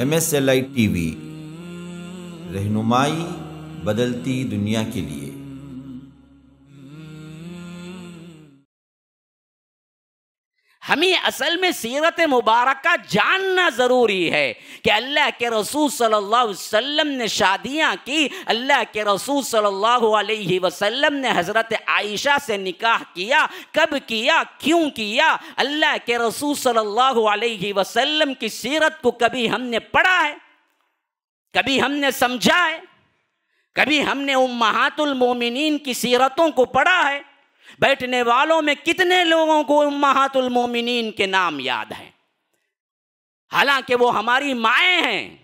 M S L I T V रहनुमाई बदलती दुनिया के लिए हमें असल में सीरत मुबारक जानना ज़रूरी है कि अल्लाह के रसूल सल्लल्लाहु अलैहि वसल्लम ने शादियाँ की अल्लाह के रसूल सल्लल्लाहु अलैहि वसल्लम ने हज़रत आयशा से निकाह किया कब किया क्यों किया अल्लाह के रसूल सल्लल्लाहु अलैहि वसल्लम की सीरत को कभी हमने पढ़ा है कभी हमने समझा है कभी हमने उम्मातुल मोमिनीन की सीरतों को पढ़ा है बैठने वालों में कितने लोगों को महातुलमोमिन मोमिनीन के नाम याद हैं हालांकि वो हमारी माएँ हैं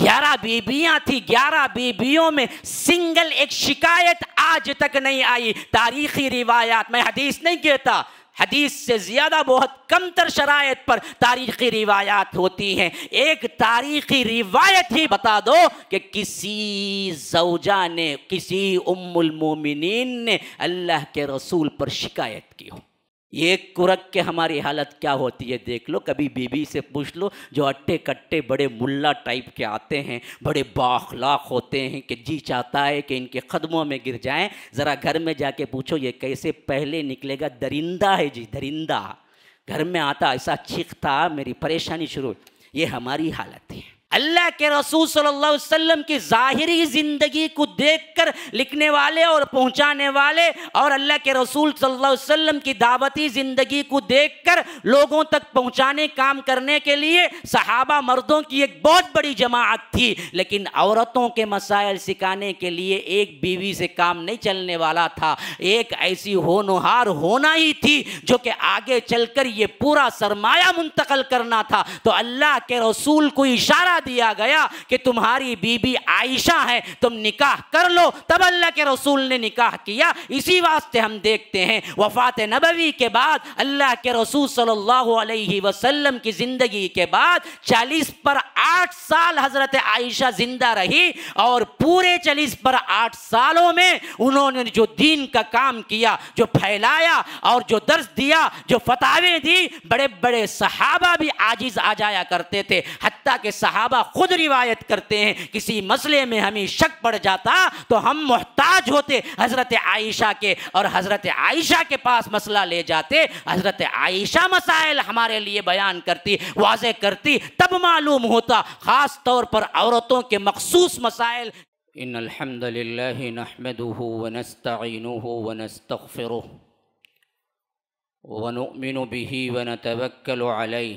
ग्यारह बीबियां थी ग्यारह बीबियों में सिंगल एक शिकायत आज तक नहीं आई तारीखी रिवायात मैं हदीस नहीं कहता हदीस से ज़्यादा बहुत कम तर शरात पर तारीख़ी रिवायात होती हैं एक तारीख़ी रिवायत ही बता दो कि किसी जौजा ने किसी उम्मिन ने अल्लाह के रसूल पर शिकायत की हो एक कुरक के हमारी हालत क्या होती है देख लो कभी बीबी से पूछ लो जो अट्टे कट्टे बड़े मुल्ला टाइप के आते हैं बड़े बाखलाक होते हैं कि जी चाहता है कि इनके कदमों में गिर जाएं ज़रा घर में जाके पूछो ये कैसे पहले निकलेगा दरिंदा है जी दरिंदा घर में आता ऐसा चीखता मेरी परेशानी शुरू ये हमारी हालत है अल्लाह के रसूल सल्लल्लाहु अलैहि वसल्लम की ज़ाहरी ज़िंदगी को देखकर लिखने वाले और पहुंचाने वाले और अल्लाह के रसूल सल्लल्लाहु अलैहि वसल्लम की दावती ज़िंदगी को देखकर लोगों तक पहुंचाने काम करने के लिए सहाबा मर्दों की एक बहुत बड़ी जमात थी लेकिन औरतों के मसाइल सिखाने के लिए एक बीवी से काम नहीं चलने वाला था एक ऐसी होनहार होना ही थी जो कि आगे चलकर ये पूरा सरमाया मुंतकल करना था तो अल्लाह के रसूल को इशारा दिया गया कि तुम्हारी बीबी आयशा है तुम निकाह कर लो तब अल्लाह के रसूल ने निकाह किया इसी वास्ते हम देखते हैं वफात नबवी के बाद अल्लाह के रसूल सल्लल्लाहु अलैहि वसल्लम की ज़िंदगी के बाद चालीस पर आठ साल हज़रत आयशा ज़िंदा रही और पूरे चालीस पर आठ सालों में उन्होंने जो दीन का काम किया जो फैलाया और जो दर्ज दिया जो फतावे दी बड़े बड़े सहाबा भी आजिज़ आ जाया करते थे हती के सहाबा सहाबा खुद रिवायत करते हैं किसी मसले में हमें शक पड़ जाता तो हम मोहताज होते हज़रत आयशा के और हज़रत आयशा के पास मसला ले जाते हज़रत आयशा मसाइल हमारे लिए बयान करती वाज करती तब मालूम होता ख़ास तौर पर औरतों के मखसूस मसाइल इन अलहमदिल्ल ونؤمن به ونتوكل عليه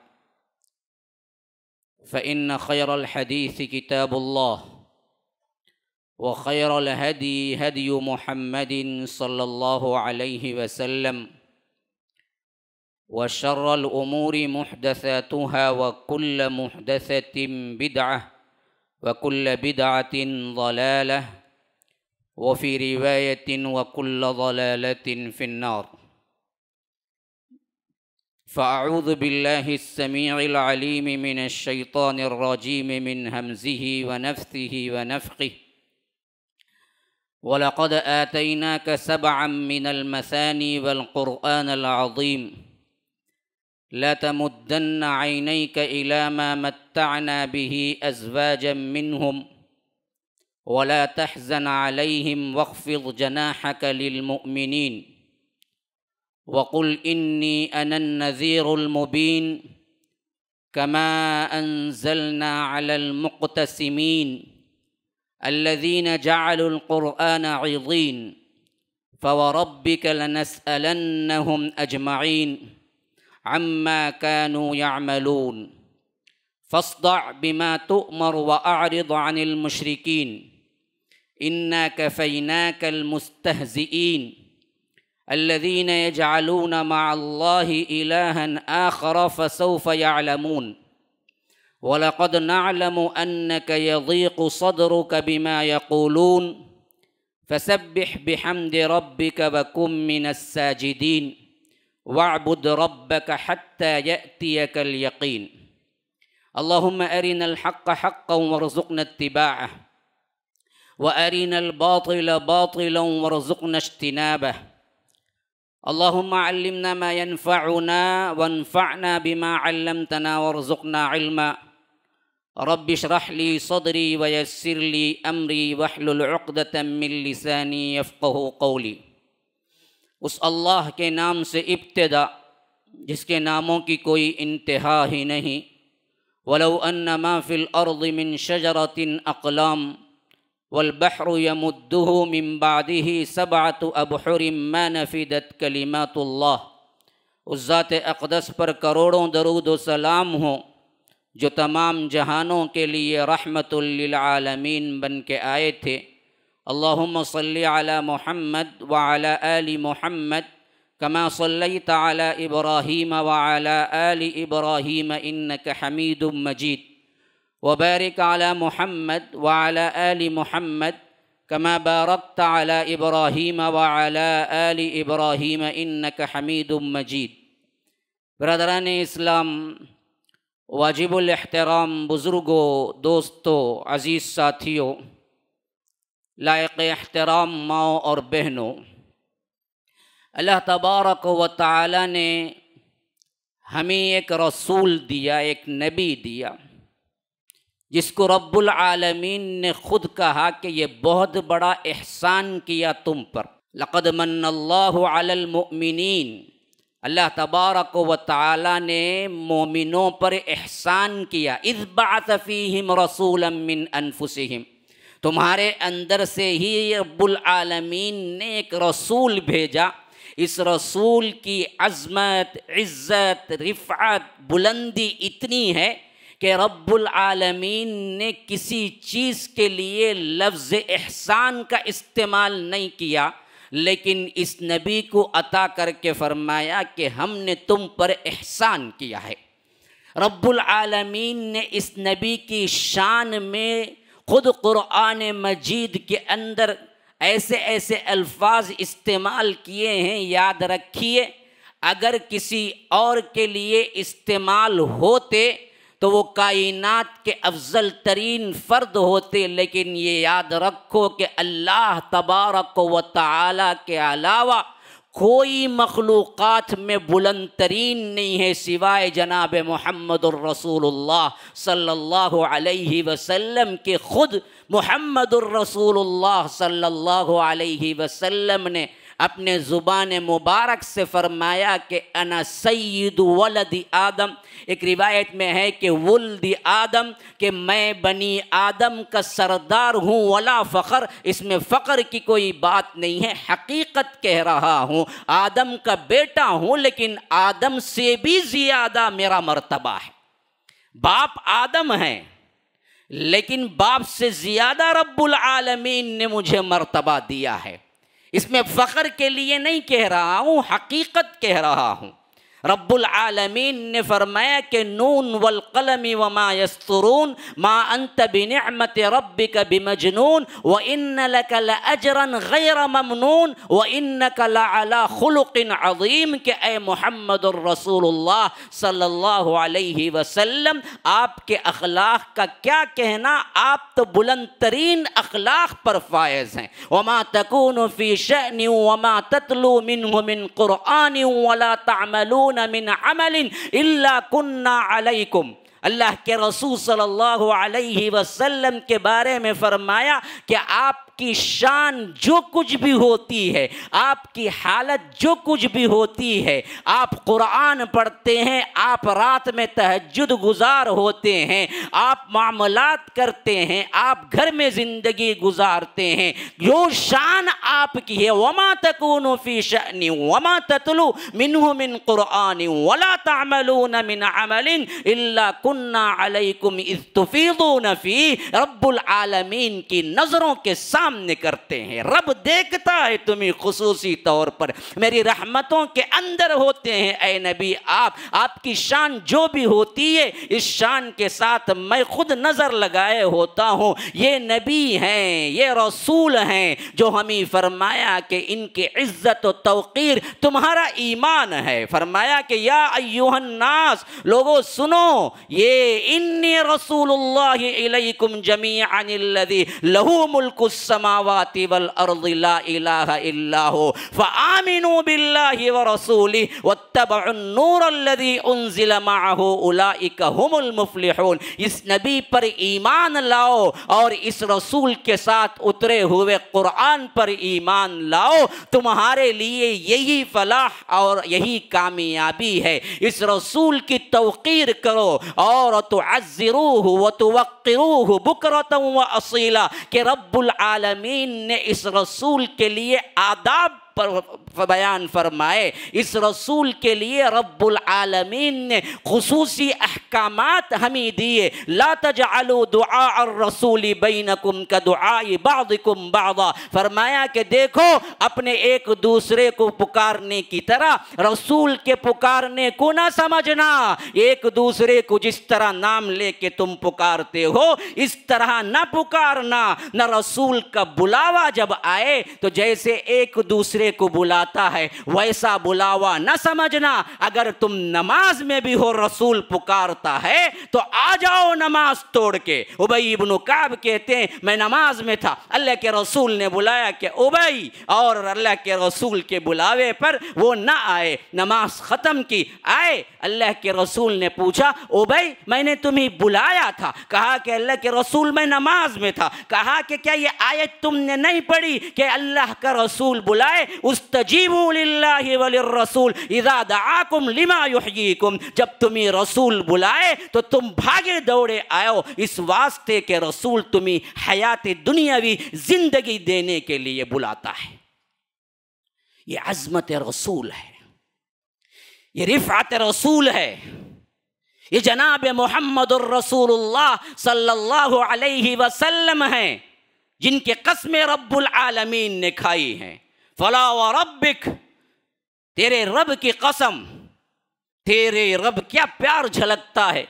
فإن خير الحديث كتاب الله وخير الهدي هدي محمد صلى الله عليه وسلم وشر الأمور محدثاتها وكل محدثة بدعة وكل بدعة ضلالة وفي رواية وكل ضلالة في النار فأعوذ بالله السميع العليم من الشيطان الرجيم من همزه ونفثه ونفقه ولقد آتيناك سبعا من المثاني والقرآن العظيم لا تمدن عينيك إلى ما متعنا به أزواجا منهم ولا تحزن عليهم واخفض جناحك للمؤمنين وقل إني أنا النذير المبين كما أنزلنا على المقتسمين الذين جعلوا القرآن عظين فوربك لنسألنهم أجمعين عما كانوا يعملون فاصدع بما تؤمر وأعرض عن المشركين إنا كفيناك المستهزئين الذين يجعلون مع الله إلها آخر فسوف يعلمون ولقد نعلم أنك يضيق صدرك بما يقولون فسبح بحمد ربك وكن من الساجدين واعبد ربك حتى يأتيك اليقين اللهم أرنا الحق حقا وارزقنا اتباعه وأرنا الباطل باطلا وارزقنا اجتنابه اللهم علمنا ما ينفعنا وانفعنا بما علمتنا وارزقنا علما رب اشرح لي صدري ويسر لي أمري واحلل عقدة من لساني يفقه قولي اس اللہ کے نام سے ابتدا جس کے ناموں کی کوئی انتہا ہی نہیں ولو ان ما في الارض من شجرة اقلام वलबहर यमुद्दू मिम्बादी सबात अबहर नफ़ीदत कलीमतुल्ला उस अक़दस पर करोड़ों दरूद सलाम हो जो तमाम जहानों के लिए रहमतुल्लिलआलमीन बन के आए थे अल्लाहुम्म महम्मद अला मुहम्मद व अला आलि मुहम्मद कमा सल्लैत अला इब्राहीम व अला आलि इब्राहीम इन्नक हमीदुम मजीद वबरक आला मोहम्मद वाला अली मोहम्मद कमा बारकत आला इब्राहीम वाला अली इब्राहीम इन्नक हमीद मजीद बरदरान इस्लाम वाजिबुलहतराम बुज़ुर्गों दोस्तों अज़ीज़ साथियों लायक अहतराम माओ और बहनों अल्लाह तबारक व ताली ने हमें एक रसूल दिया एक नबी दिया जिसको रब्बुल आलमीन ने खुद कहा कि ये बहुत बड़ा एहसान किया तुम पर लक़द मनल्लामिन अल्लाह तबारक व ताली ने मोमिनों पर एहसान किया इस बातफ़ीम रसूल मिन अनफुसम तुम्हारे अंदर से ही रब्बुल आलमीन ने एक रसूल भेजा इस रसूल की अज़मत इज़्ज़त रिफ़त बुलंदी इतनी है कि रब्बुल आलमीन ने किसी चीज़ के लिए लफ्ज़ एहसान का इस्तेमाल नहीं किया लेकिन इस नबी को अता करके फरमाया कि हमने तुम पर एहसान किया है रब्बुल आलमीन ने इस नबी की शान में ख़ुद क़ुरान मजीद के अंदर ऐसे ऐसे अल्फाज इस्तेमाल किए हैं याद रखिए अगर किसी और के लिए इस्तेमाल होते तो वो कायनात के अफजल तरीन फ़र्द होते लेकिन ये याद रखो कि अल्लाह तबारक व ताला के अलावा कोई मखलूक़ में बुलंद तरीन नहीं है सिवाय जनाब मोहम्मद रसूलुल्लाह सल्लल्लाहु अलैहि वसल्लम के ख़ुद मोहम्मद रसूलुल्लाह सल्लल्लाहु अलैहि वसल्लम ने अपने ज़ुबान मुबारक से फरमाया कि अना सैद वलद आदम एक रिवायत में है कि वल्द आदम कि मैं बनी आदम का सरदार हूँ वला फ़ख्र इसमें फ़ख्र की कोई बात नहीं है हकीकत कह रहा हूँ आदम का बेटा हूँ लेकिन आदम से भी ज़्यादा मेरा मरतबा है बाप आदम है लेकिन बाप से ज़्यादा रब्बुल आलमीन ने मुझे मर्तबा दिया है इसमें फ़ख्र के लिए नहीं कह रहा हूँ हकीकत कह रहा हूँ رب العالمين نفرمایا کہ نون والقلم وما يسطرون ما انت بنعمة ربك بمجنون وان لك لاجرا غير ممنون وانك لعلى خلق عظيم کہ اے محمد الرسول الله صلى الله عليه وسلم آپ کے اخلاق کا کیا کہنا آپ تو بلند ترین اخلاق پر فائز ہیں وما تكون في شأن وما تتلو منه من قرآن ولا تعملون من عمل إلا كنا عليكم अल्लाह के रसूल सल्लल्लाहु अलैहि वसल्लम के बारे में फरमाया कि आपकी शान जो कुछ भी होती है आपकी हालत जो कुछ भी होती है आप कुरान पढ़ते हैं आप रात में तहजद गुजार होते हैं आप मामलात करते हैं आप घर में ज़िंदगी गुजारते हैं जो शान आपकी है वमा तकून फ़ी वमा ततलु मिन मिन कुरान वला तमलून मिन अमलिन इल्ला कुन्ना अलैकुम इस्तफ़ीदूनफ़ी रब्बुल आलमीन की नज़रों के सामने करते हैं रब देखता है तुम्हें खसूसी तौर पर मेरी रहमतों के अंदर होते हैं ए नबी आप आपकी शान जो भी होती है इस शान के साथ मैं खुद नज़र लगाए होता हूँ ये नबी हैं ये रसूल हैं जो हमें फरमाया कि इनके इज़्ज़त और तौकीर तुम्हारा ईमान है फरमाया कि या अयुहन्नास लोगों सुनो ये ये इन्नी रसूलुल्लाहि इलैकुम जमीअन अल्लज़ी लहू मुल्कु समावाति वल अर्ज़ि ला इलाहा इल्ला हु फ़आमिनू बिललाहि व रसूलि वत्तबउन नूर अल्लज़ी उनज़िल माअहु उलाइका हुमुल मुफ़्लिहून इस नबी पर ईमान लाओ और इस रसूल के साथ उतरे हुए कुरान पर ईमान लाओ तुम्हारे लिए यही फलाह और यही कामयाबी है इस रसूल की तौकीर करो और और तो अज़रूह व तो वक्रूह बकरतम व असीला के रब्बुल आलमीन ने इस रसूल के लिए आदाब बयान फरमाए इस रसूल के लिए रब्बुल आलमीन ने खसूसी अहकाम हमें दिए बीन कुम का दुआई कुम बाबा फरमाया कि देखो अपने एक दूसरे को पुकारने की तरह रसूल के पुकारने को ना समझना एक दूसरे को जिस तरह नाम लेके तुम पुकारते हो इस तरह ना पुकारना न रसूल का बुलावा जब आए तो जैसे एक दूसरे को बुला बुलाता है वैसा बुलावा न समझना अगर तुम नमाज में भी हो रसूल पुकारता है तो आ जाओ नमाज तोड़ के उबई इबन काब कहते हैं मैं नमाज में था अल्लाह के रसूल ने बुलाया कि उबई और अल्लाह के रसूल के बुलावे पर वो ना आए नमाज ख़त्म की आए अल्लाह के रसूल ने पूछा उबई मैंने तुम्हें बुलाया था कहा कि अल्लाह के रसूल मैं नमाज में था कहा कि क्या ये आयत तुमने नहीं पढ़ी कि अल्लाह का रसूल बुलाए उस तज रसूल इजादाकुम लिमा युहयीकुम जब तुम्हें रसूल बुलाए तो तुम भागे दौड़े आओ इस वास्ते के रसूल तुम्हें हयात दुनियावी जिंदगी देने के लिए बुलाता है ये अजमत रसूल है ये रिफात रसूल है ये जनाब मोहम्मद रसूलुल्लाह है जिनके कस्में रब्बुल आलमीन ने खाई हैं फला व रबिक तेरे रब की कसम तेरे रब क्या प्यार झलकता है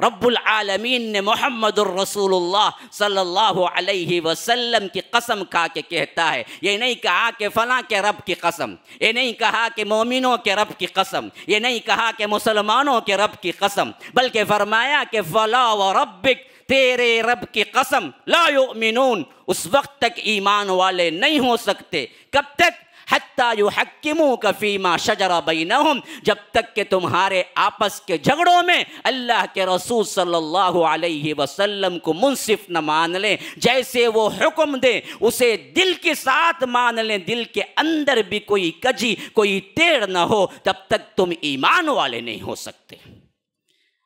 रब्बुल आलमीन ने मोहम्मद रसूलुल्लाह सल्लल्लाहु अलैहि वसल्लम की कसम खा के कहता है ये नहीं कहा कि फ़लाँ के रब की कसम ये नहीं कहा कि मोमिनों के रब की कसम ये नहीं कहा कि मुसलमानों के रब की कसम बल्कि फरमाया कि फ़ला व रब्बिक तेरे रब की कसम लायो मिनून उस वक्त तक ईमान वाले नहीं हो सकते कब तक हत्ता यु हक्किमू नम शजरा जब तक के तुम्हारे आपस के झगड़ों में अल्लाह के रसूल सल्लल्लाहु अलैहि वसल्लम को मुनसिफ न मान लें जैसे वो हुक्म दे उसे दिल के साथ मान लें दिल के अंदर भी कोई कजी कोई टेढ़ ना हो तब तक तुम ईमान वाले नहीं हो सकते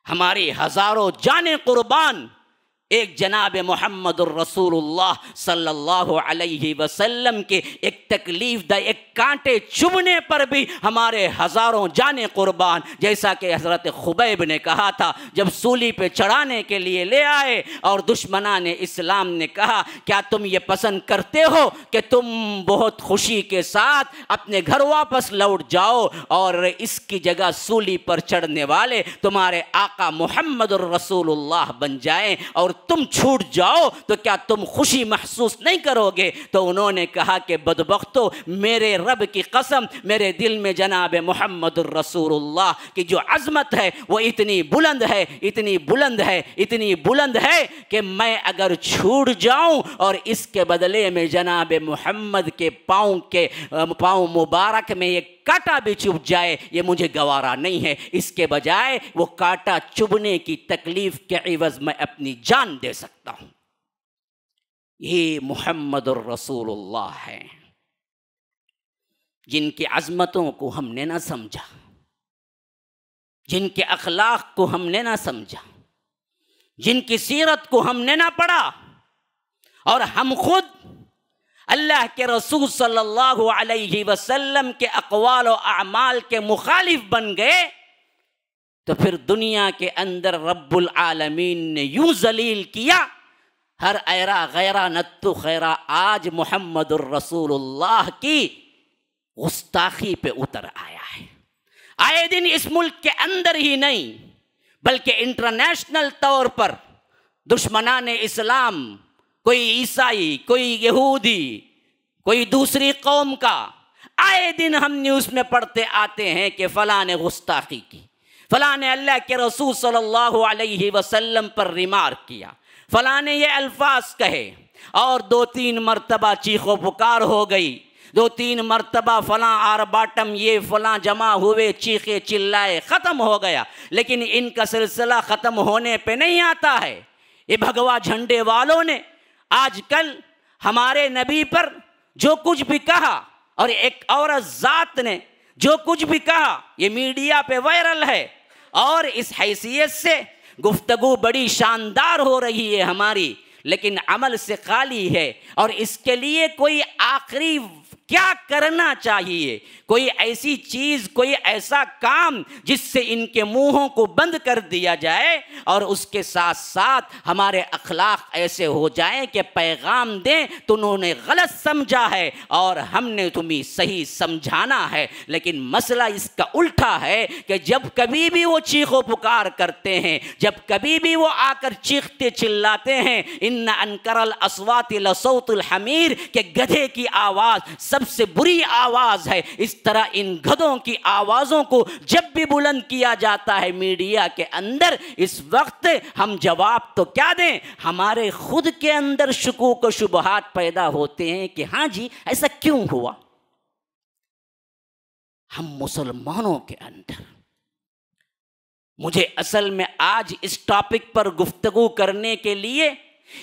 हमारी हज़ारों जान कुर्बान एक जनाब मोहम्मद रसूलुल्लाह सल्लल्लाहु अलैहि वसल्लम के एक तकलीफ द एक कांटे चुभने पर भी हमारे हज़ारों जाने कुर्बान जैसा कि हज़रत खुबैब ने कहा था जब सूली पे चढ़ाने के लिए ले आए और दुश्मना ने इस्लाम ने कहा क्या तुम ये पसंद करते हो कि तुम बहुत खुशी के साथ अपने घर वापस लौट जाओ और इसकी जगह सूली पर चढ़ने वाले तुम्हारे आका मोहम्मद रसूल बन जाए और तुम छूट जाओ तो क्या तुम खुशी महसूस नहीं करोगे तो उन्होंने कहा कि बदबख्तो मेरे रब की कसम मेरे दिल में जनाब मोहम्मद रसूलुल्लाह की जो अजमत है वो इतनी बुलंद है इतनी बुलंद है इतनी बुलंद है कि मैं अगर छूट जाऊं और इसके बदले में जनाब मोहम्मद के पाँव के पाँव मुबारक में एक कांटा भी चुभ जाए ये मुझे गवारा नहीं है इसके बजाय वो कांटा चुभने की तकलीफ के अवज़ में अपनी जान ईमान दे सकता हूं ये मोहम्मद रसूलुल्लाह है जिनकी अजमतों को हमने ना समझा जिनके अखलाक को हमने ना समझा जिनकी सीरत को हमने ना पढ़ा और हम खुद अल्लाह के रसूल सल्लल्लाहु अलैहि वसल्लम के अकवाल और अमाल के मुखालिफ बन गए तो फिर दुनिया के अंदर रब्बुल आलमीन ने यूं जलील किया हर ऐरा गैरा नत्तु खैरा आज मोहम्मद रसूलुल्लाह की गुस्ताखी पे उतर आया है आए दिन इस मुल्क के अंदर ही नहीं बल्कि इंटरनेशनल तौर पर दुश्मनान इस्लाम कोई ईसाई कोई यहूदी कोई दूसरी कौम का आए दिन हम न्यूज़ में पढ़ते आते हैं कि फ़लाँ ने गुस्ताखी की फ़ला ने अल्लाह के रसूल सल्लल्लाहु अलैहि वसल्लम पर रिमार्क किया फ़ला ने ये अल्फाज कहे और दो तीन मरतबा चीखो पुकार हो गई दो तीन मरतबा फ़लाँ आर बाटम ये फ़लाँ जमा हुए चीखे चिल्लाए ख़त्म हो गया लेकिन इनका सिलसिला ख़त्म होने पे नहीं आता है ये भगवा झंडे वालों ने आजकल हमारे नबी पर जो कुछ भी कहा और एक औरत ज़ात ने जो कुछ भी कहा ये मीडिया पे वायरल है और इस हैसियत से गुफ्तगु बड़ी शानदार हो रही है हमारी लेकिन अमल से खाली है और इसके लिए कोई आखिरी क्या करना चाहिए कोई ऐसी चीज कोई ऐसा काम जिससे इनके मुंहों को बंद कर दिया जाए और उसके साथ साथ हमारे अखलाक ऐसे हो जाए कि पैगाम दें तो उन्होंने गलत समझा है और हमने तुम्हें सही समझाना है लेकिन मसला इसका उल्टा है कि जब कभी भी वो चीखो पुकार करते हैं जब कभी भी वो आकर चीखते चिल्लाते हैं इन अनकरल असवात हमीर के गधे की आवाज़ सबसे बुरी आवाज़ है इस तरह इन गधों की आवाज़ों को जब भी बुलंद किया जाता है मीडिया के अंदर इस वक्त हम जवाब तो क्या दें हमारे खुद के अंदर शकूक व शुबहत पैदा होते हैं कि हाँ जी ऐसा क्यों हुआ हम मुसलमानों के अंदर मुझे असल में आज इस टॉपिक पर गुफ्तगु करने के लिए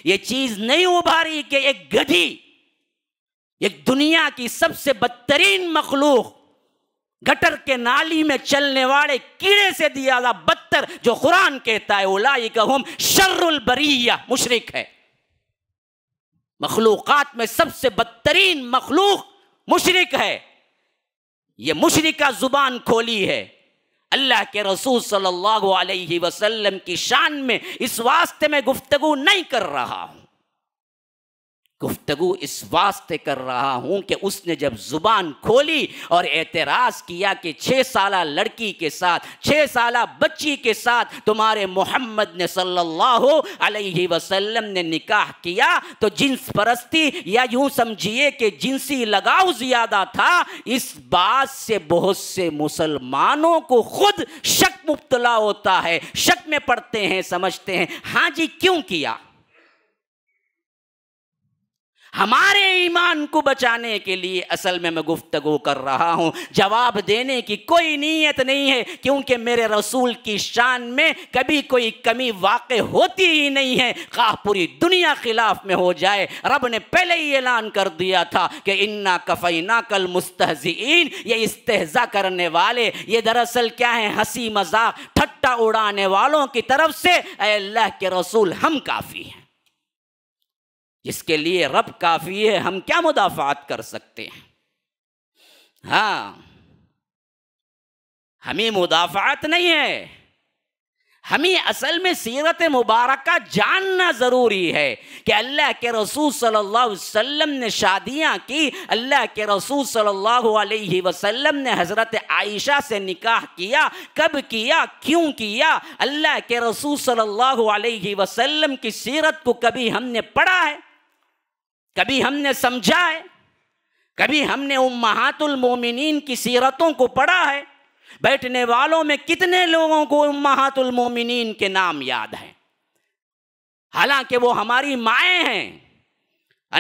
यह चीज़ नहीं उभारी कि एक गधी एक दुनिया की सबसे बदतरीन मखलूक गटर के नाली में चलने वाले कीड़े से दिया बदतर जो कुरान कहता है उलाई हम शर्रुल बरिया मुशरक है मखलूकत में सबसे बदतरीन मखलूक मुशरक है यह मुशरका ज़ुबान खोली है अल्लाह के रसूल सल्लल्लाहु अलैहि वसल्लम की शान में इस वास्ते में गुफ्तगु नहीं कर रहा हूं गुफ्तगु इस वास्ते कर रहा हूँ कि उसने जब ज़ुबान खोली और एतराज़ किया कि छः साल लड़की के साथ छः साल बच्ची के साथ तुम्हारे मोहम्मद ने सल्लल्लाहु अलैहि वसल्लम ने निकाह किया तो जिन्स परस्ती या यूं समझिए कि जिनसी लगाव ज़्यादा था इस बात से बहुत से मुसलमानों को खुद शक मुबतला होता है शक में पड़ते हैं समझते हैं हाँ जी क्यों किया हमारे ईमान को बचाने के लिए असल में मैं गुफ्तगु कर रहा हूँ जवाब देने की कोई नीयत नहीं है क्योंकि मेरे रसूल की शान में कभी कोई कमी वाक़ होती ही नहीं है खा पूरी दुनिया खिलाफ में हो जाए रब ने पहले ही ऐलान कर दिया था कि इन्ना ना कल मुस्तजीन ये इस्तेजा करने वाले ये दरअसल क्या है हंसी मजाक ठट्टा उड़ाने वालों की तरफ से अल्लाह के रसूल हम काफ़ी हैं जिसके लिए रब काफ़ी है हम क्या मुदाफ़ात कर सकते हैं हाँ हमें मुदाफ़ात नहीं है हमें असल में सीरत मुबारक जानना ज़रूरी है कि अल्लाह के रसूल सल्लल्लाहु अलैहि वसल्लम ने शादियां की अल्लाह के रसूल सल्लल्लाहु अलैहि वसल्लम ने हज़रत आयशा से निकाह किया कब किया क्यों किया अल्लाह के रसूल सल्लल्लाहु अलैहि वसल्लम की सीरत को कभी हमने पढ़ा है कभी हमने समझा है कभी हमने महातुल मोमिनीन की सीरतों को पढ़ा है बैठने वालों में कितने लोगों को महातुल मोमिनीन के नाम याद हैं हालांकि वो हमारी माएँ हैं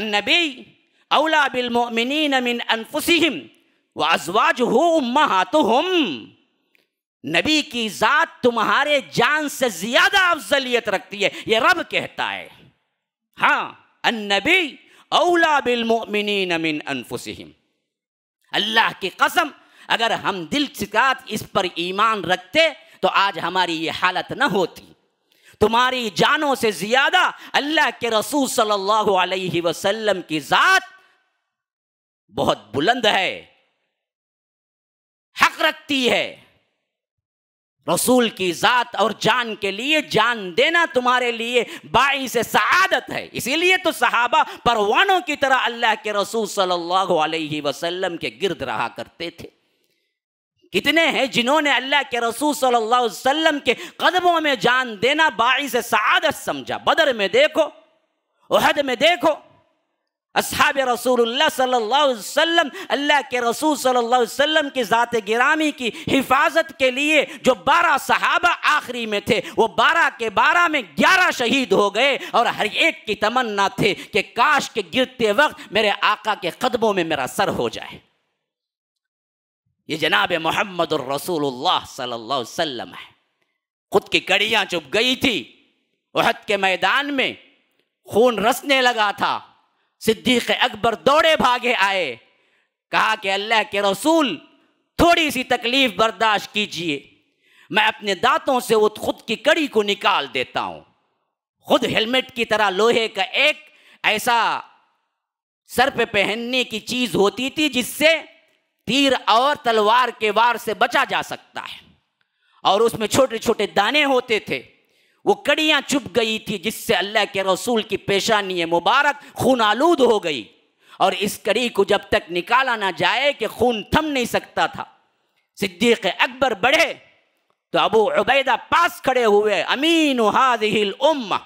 अन्नबी अवला बिलमोमिन मिन अनफुसिम व अजवाज हो उम्मातुम नबी की ज़ात तुम्हारे जान से ज़्यादा अफजलियत रखती है ये रब कहता है हाँ अन्नबी औला बिलमिन अमिन अनफुसम अल्लाह की कसम अगर हम दिल शिकात इस पर ईमान रखते तो आज हमारी ये हालत न होती तुम्हारी जानों से ज़्यादा अल्लाह के रसूल सल्लल्लाहु अलैहि वसल्लम की ज़ात बहुत बुलंद है हक रखती है रसूल की ज़ात और जान के लिए जान देना तुम्हारे लिए बाईस शहादत है इसीलिए तो सहाबा परवानों की तरह अल्लाह के रसूल सल्लल्लाहु अलैहि वसल्लम के गिरद रहा करते थे कितने हैं जिन्होंने अल्लाह के रसूल सल्लल्लाहु अलैहि वसल्लम के कदमों में जान देना बाईस शहादत समझा बदर में देखो उहद में देखो असहाब रसूल सल्लाम अल्लाह के रसूल सल्लाम की ज़ात गिरामी की हिफाजत के लिए जो बारह सहाबा आखिरी में थे वो बारह के बारह में ग्यारह शहीद हो गए और हर एक की तमन्ना थे कि काश के गिरते वक्त मेरे आका के कदमों में मेरा सर हो जाए ये जनाब मोहम्मद रसूलुल्लाह सल्लल्लाहु है खुद की कड़ियाँ चुप गई थी वहद के मैदान में खून रसने लगा था सिद्दीक अकबर दौड़े भागे आए कहा कि अल्लाह के रसूल थोड़ी सी तकलीफ बर्दाश्त कीजिए मैं अपने दांतों से वो खुद की कड़ी को निकाल देता हूँ खुद हेलमेट की तरह लोहे का एक ऐसा सर पे पहनने की चीज होती थी जिससे तीर और तलवार के वार से बचा जा सकता है और उसमें छोटे छोटे दाने होते थे वो कड़ियाँ चुप गई थी जिससे अल्लाह के रसूल की पेशानी मुबारक खून आलूद हो गई और इस कड़ी को जब तक निकाला ना जाए कि खून थम नहीं सकता था सिद्दीक़ अकबर बढ़े तो अबू उबैदा पास खड़े हुए अमीन हादिल उम्म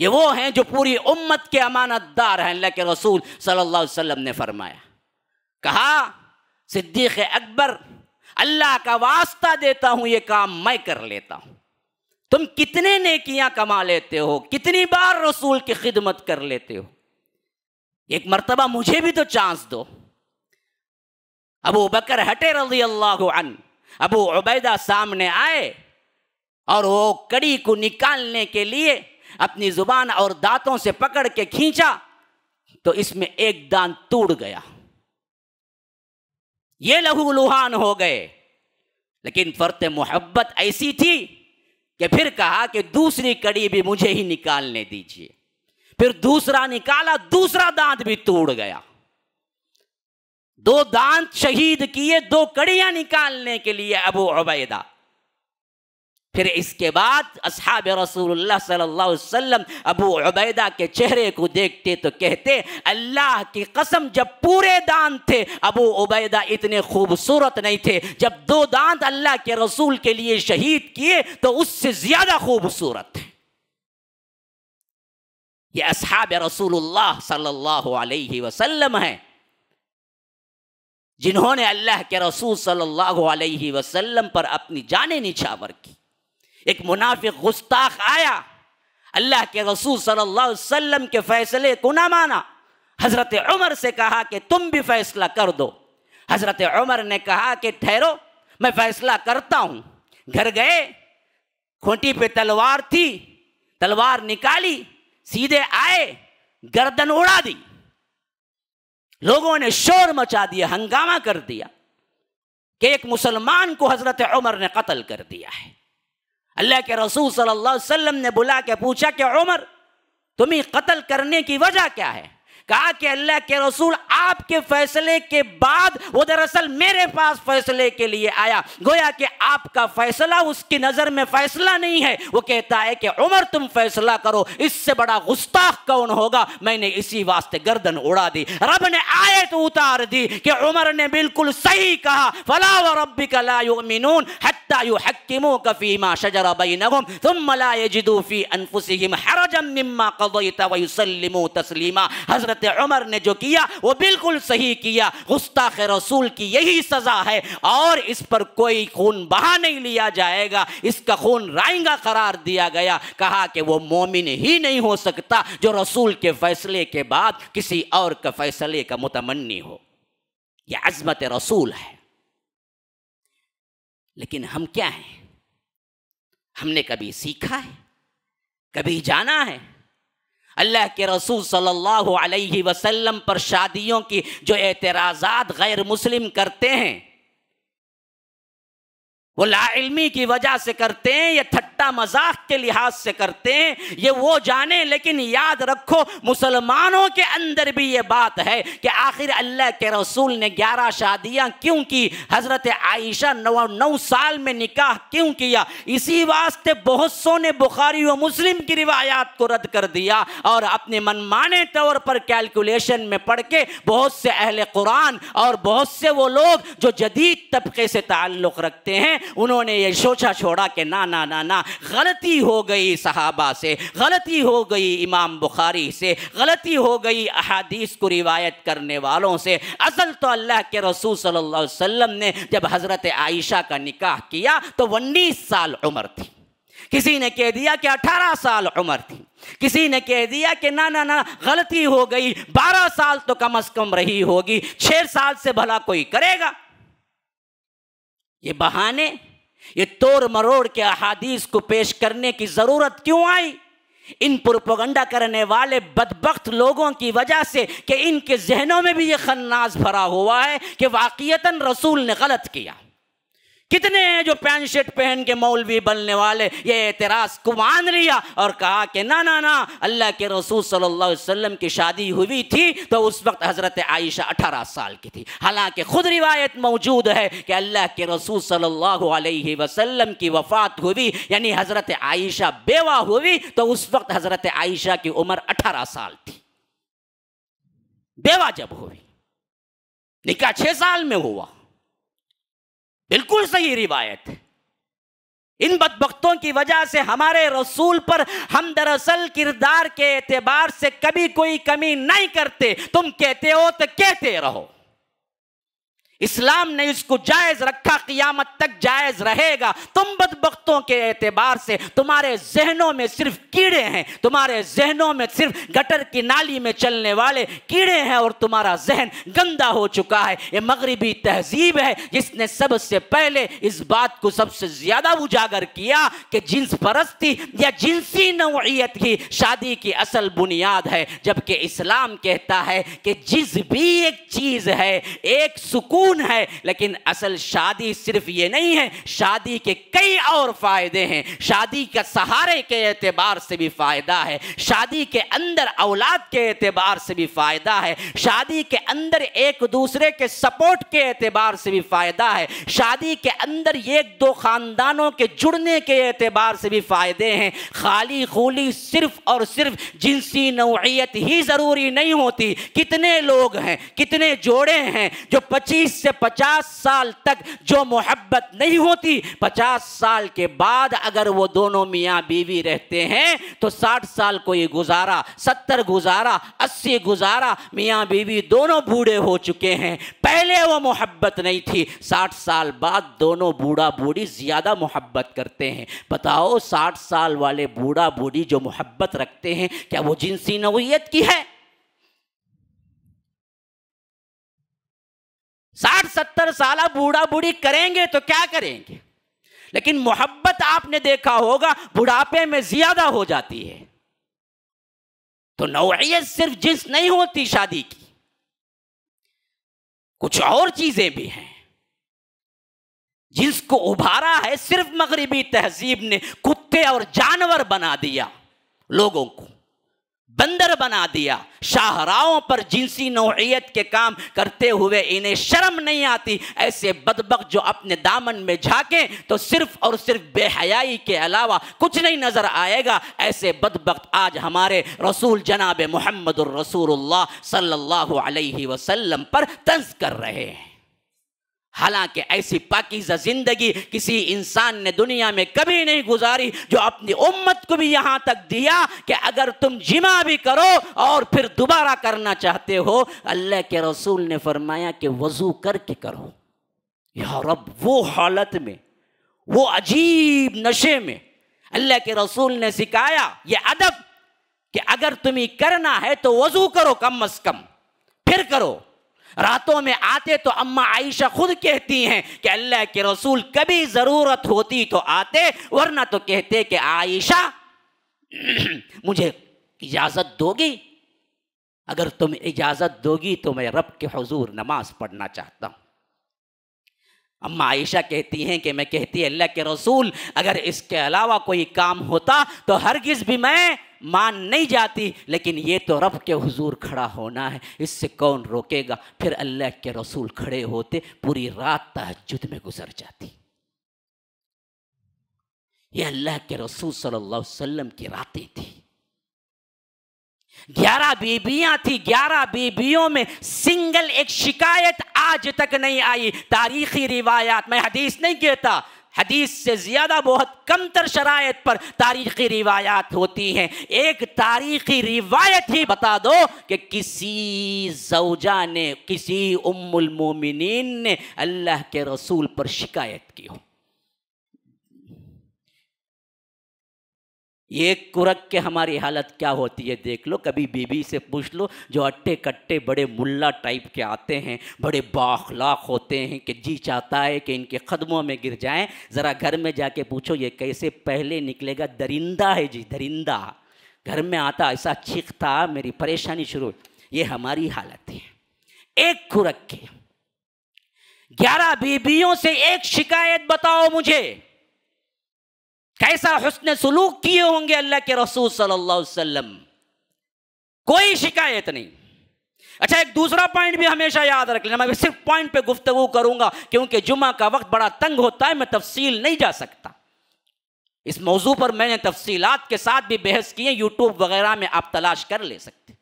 ये वो हैं जो पूरी उम्मत के अमानतदार हैं अल्लाह के रसूल सल्लल्लाहु अलैहि वसल्लम ने फरमाया कहा सिद्दीक़ अकबर अल्लाह का वास्ता देता हूँ ये काम मैं कर लेता हूँ तुम कितने नेकियां कमा लेते हो कितनी बार रसूल की खिदमत कर लेते हो एक मरतबा मुझे भी तो चांस दो अबू बकर हटे रजी अल्लाह अबू उबैदा सामने आए और वो कड़ी को निकालने के लिए अपनी जुबान और दांतों से पकड़ के खींचा तो इसमें एक दांत टूट गया ये लहू लुहान हो गए लेकिन फर्त मोहब्बत ऐसी थी कि फिर कहा कि दूसरी कड़ी भी मुझे ही निकालने दीजिए फिर दूसरा निकाला दूसरा दांत भी टूट गया दो दांत शहीद किए दो कड़ियां निकालने के लिए अबू अबैदा फिर इसके बाद असहाब रसोल्लाम अबू उबैदा के चेहरे को देखते तो कहते अल्लाह की कसम जब पूरे दांत थे अबू उबैदा इतने खूबसूरत नहीं थे जब दो दांत अल्लाह के रसूल के लिए शहीद किए तो उससे ज़्यादा खूबसूरत थे ये असहाब रसूल सल्लाम है जिन्होंने अल्लाह के रसूल सल्लल्लाहु अलैहि वसल्लम पर अपनी जान निछावर की एक मुनाफिक गुस्ताख आया अल्लाह के रसूल सल्लल्लाहु अलैहि वसल्लम के फैसले को ना माना हज़रत उमर से कहा कि तुम भी फैसला कर दो हज़रत उमर ने कहा कि ठहरो मैं फैसला करता हूँ घर गए खूंटी पे तलवार थी तलवार निकाली सीधे आए गर्दन उड़ा दी लोगों ने शोर मचा दिया हंगामा कर दिया कि एक मुसलमान को हज़रत उमर ने कत्ल कर दिया है अल्लाह के रसूल सल्लल्लाहु अलैहि वसल्लम ने बुला के पूछा कि उमर तुम्हें कत्ल करने की वजह क्या है कहा कि अल्लाह के रसूल आपके फैसले के बाद वो दरअसल मेरे पास फैसले के लिए आया गोया कि आपका फैसला उसकी नज़र में फैसला नहीं है वो कहता है कि उमर तुम फैसला करो इससे बड़ा गुस्ताख कौन होगा मैंने इसी वास्ते गर्दन उड़ा दी रब ने आयत उतार दी कि उमर ने बिल्कुल सही कहा फला व का ला मिनून हत्ता कफ़ीमा शजरा हरजम मिम्मा तस्लीमा हजरत हज़रत उमर ने जो किया वो बिल्कुल सही किया गुस्ताख रसूल की यही सज़ा है और इस पर कोई खून बहा नहीं लिया जाएगा इसका खून रायंगा करार दिया गया कहा कि वो मोमिन ही नहीं हो सकता जो रसूल के फ़ैसले के बाद किसी और के फ़ैसले का मुतमनी हो यह अजमत रसूल है लेकिन हम क्या हैं हमने कभी सीखा है कभी जाना है अल्लाह के रसूल सल्लल्लाहु अलैहि वसल्लम पर शादियों की जो एतराज़ात गैर मुस्लिम करते हैं वो लाइलमी की वजह से करते हैं ये ठट्टा मजाक के लिहाज से करते हैं ये वो जाने लेकिन याद रखो मुसलमानों के अंदर भी ये बात है कि आखिर अल्लाह के रसूल ने ग्यारह शादियां क्यों की हज़रत आयशा नौ नौ साल में निकाह क्यों किया इसी वास्ते बहुत सो ने बुखारी व मुस्लिम की रिवायात को रद्द कर दिया और अपने मनमाने तौर पर कैलकुलेशन में पढ़ के बहुत से अहल कुरान और बहुत से वो लोग जो जदीद तबके से ताल्लुक़ रखते हैं उन्होंने ये सोचा छोड़ा कि ना ना ना ना गलती हो गई सहाबा से गलती हो गई इमाम बुखारी से गलती हो गई अहादीस को रिवायत करने वालों से असल तो अल्लाह के रसूल सल्लल्लाहु अलैहि वसल्लम ने जब हज़रत आयशा का निकाह किया तो उन्नीस साल उम्र थी किसी ने कह दिया कि अठारह साल उम्र थी किसी ने कह दिया कि ना ना ना गलती हो गई बारह साल तो कम अज़ कम रही होगी छह साल से भला कोई करेगा ये बहाने ये तोड़ मरोड़ के अहादीस को पेश करने की ज़रूरत क्यों आई इन प्रोपोगंडा करने वाले बदबخت लोगों की वजह से कि इनके जहनों में भी ये खन्नास भरा हुआ है कि वाक़ता रसूल ने गलत किया कितने हैं जो पैंट शर्ट पहन के मौलवी बनने वाले ये एतराज़ को मान लिया और कहा कि ना ना ना अल्लाह के रसूल सल्लल्लाहु अलैहि वसल्लम की शादी हुई थी तो उस वक्त हज़रत आयशा अठारह साल की थी हालांकि खुद रिवायत मौजूद है कि अल्लाह के रसूल सल्लल्लाहु अलैहि वसल्लम की वफ़ात हुई यानी हज़रत आयशा बेवा हुई तो उस वक्त हज़रत आयशा की उम्र अठारह साल थी बेवा जब हुई निका छह साल में हुआ बिल्कुल सही रिवायत है इन बदबकतों की वजह से हमारे रसूल पर हम दरअसल किरदार के एतबार से कभी कोई कमी नहीं करते तुम कहते हो तो कहते रहो इस्लाम ने इसको जायज रखा कियामत तक जायज रहेगा तुम बदबकतों के एतबार से तुम्हारे जहनों में सिर्फ कीड़े हैं तुम्हारे जहनों में सिर्फ गटर की नाली में चलने वाले कीड़े हैं और तुम्हारा जहन गंदा हो चुका है ये मगरबी तहजीब है जिसने सबसे पहले इस बात को सबसे ज़्यादा उजागर किया कि जिन्स परस्ती या जिनसी नौत की शादी की असल बुनियाद है जबकि इस्लाम कहता है कि जिस भी एक चीज़ है एक सुकून सुकून है लेकिन असल शादी सिर्फ ये नहीं है शादी के कई और फ़ायदे हैं शादी का सहारे के एतबार से भी फ़ायदा है शादी के अंदर औलाद के एतबार से भी फ़ायदा है शादी के अंदर एक दूसरे के सपोर्ट के एतबार से भी फ़ायदा है शादी के अंदर एक दो ख़ानदानों के जुड़ने के एतबार से भी फ़ायदे हैं खाली खूली सिर्फ और सिर्फ जिनसी नौत ही ज़रूरी नहीं होती कितने लोग हैं कितने जोड़े हैं जो पच्चीस तीस से पचास साल तक जो मोहब्बत नहीं होती पचास साल के बाद अगर वो दोनों मियाँ बीवी रहते हैं तो साठ साल को ये गुजारा सत्तर गुजारा अस्सी गुजारा मियाँ बीवी दोनों बूढ़े हो चुके हैं पहले वो मोहब्बत नहीं थी साठ साल बाद दोनों बूढ़ा बूढ़ी ज़्यादा मोहब्बत करते हैं बताओ साठ साल वाले बूढ़ा बूढ़ी जो मोहब्बत रखते हैं क्या वो जिनसी नवीयत की है साठ सत्तर साल बूढ़ा बूढ़ी करेंगे तो क्या करेंगे लेकिन मोहब्बत आपने देखा होगा बुढ़ापे में ज्यादा हो जाती है तो नौीयत सिर्फ जिस नहीं होती शादी की कुछ और चीजें भी हैं जिसको उभारा है सिर्फ मगरबी तहजीब ने कुत्ते और जानवर बना दिया लोगों को बंदर बना दिया शाहराओं पर जिनसी नौत के काम करते हुए इन्हें शर्म नहीं आती ऐसे बदबक जो अपने दामन में झाके तो सिर्फ और सिर्फ बेहयाई के अलावा कुछ नहीं नज़र आएगा ऐसे बदबक आज हमारे रसूल जनाब मोहम्मद रसूलुल्लाह सल्लल्लाहु अलैहि वसल्लम पर तंज कर रहे हैं हालांकि ऐसी पाकिजा ज़िंदगी किसी इंसान ने दुनिया में कभी नहीं गुजारी जो अपनी उम्मत को भी यहां तक दिया कि अगर तुम जिमा भी करो और फिर दोबारा करना चाहते हो अल्लाह के रसूल ने फरमाया कि वज़ू करके करो या अब वो हालत में वो अजीब नशे में अल्लाह के रसूल ने सिखाया ये अदब कि अगर तुम्हें करना है तो वज़ू करो कम अज़ कम फिर करो रातों में आते तो अम्मा आयशा खुद कहती हैं कि अल्लाह के रसूल कभी ज़रूरत होती तो आते वरना तो कहते कि आयशा मुझे इजाज़त दोगी अगर तुम इजाज़त दोगी तो मैं रब के हजूर नमाज पढ़ना चाहता हूं अम्मा आयशा कहती हैं कि मैं कहती अल्लाह के रसूल अगर इसके अलावा कोई काम होता तो हरगिज़ भी मैं मान नहीं जाती लेकिन ये तो रब के हुजूर खड़ा होना है इससे कौन रोकेगा फिर अल्लाह के रसूल खड़े होते पूरी रात तहजद में गुजर जाती ये अल्लाह के रसूल सल्लल्लाहु अलैहि वसल्लम की रातें थी ग्यारह बीबियां थी ग्यारह बीबियों में सिंगल एक शिकायत आज तक नहीं आई तारीखी रिवायात मैं हदीस नहीं कहता हदीस से ज़्यादा बहुत कमतर शरात पर तारीख़ी रिवायात होती हैं एक तारीख़ी रिवायत ही बता दो कि किसी जवजा ने किसी उम्मुलमोमिन ने अल्लाह के रसूल पर शिकायत की हो एक कुरक के हमारी हालत क्या होती है देख लो कभी बीबी से पूछ लो जो अट्टे कट्टे बड़े मुल्ला टाइप के आते हैं बड़े बाखलाक होते हैं कि जी चाहता है कि इनके कदमों में गिर जाएं ज़रा घर में जाके पूछो ये कैसे पहले निकलेगा दरिंदा है जी दरिंदा घर में आता ऐसा चीखता मेरी परेशानी शुरू ये हमारी हालत है एक कुरक के ग्यारह बीबियों से एक शिकायत बताओ मुझे कैसा हुस्न सलूक किए होंगे अल्लाह के रसूल सल्लल्लाहु अलैहि वसल्लम कोई शिकायत नहीं अच्छा एक दूसरा पॉइंट भी हमेशा याद रख लेना मैं सिर्फ पॉइंट पे गुफ्तगु करूंगा क्योंकि जुमा का वक्त बड़ा तंग होता है मैं तफसील नहीं जा सकता इस मौजू पर मैंने तफसीलात के साथ भी बहस की है यूट्यूब वगैरह में आप तलाश कर ले सकते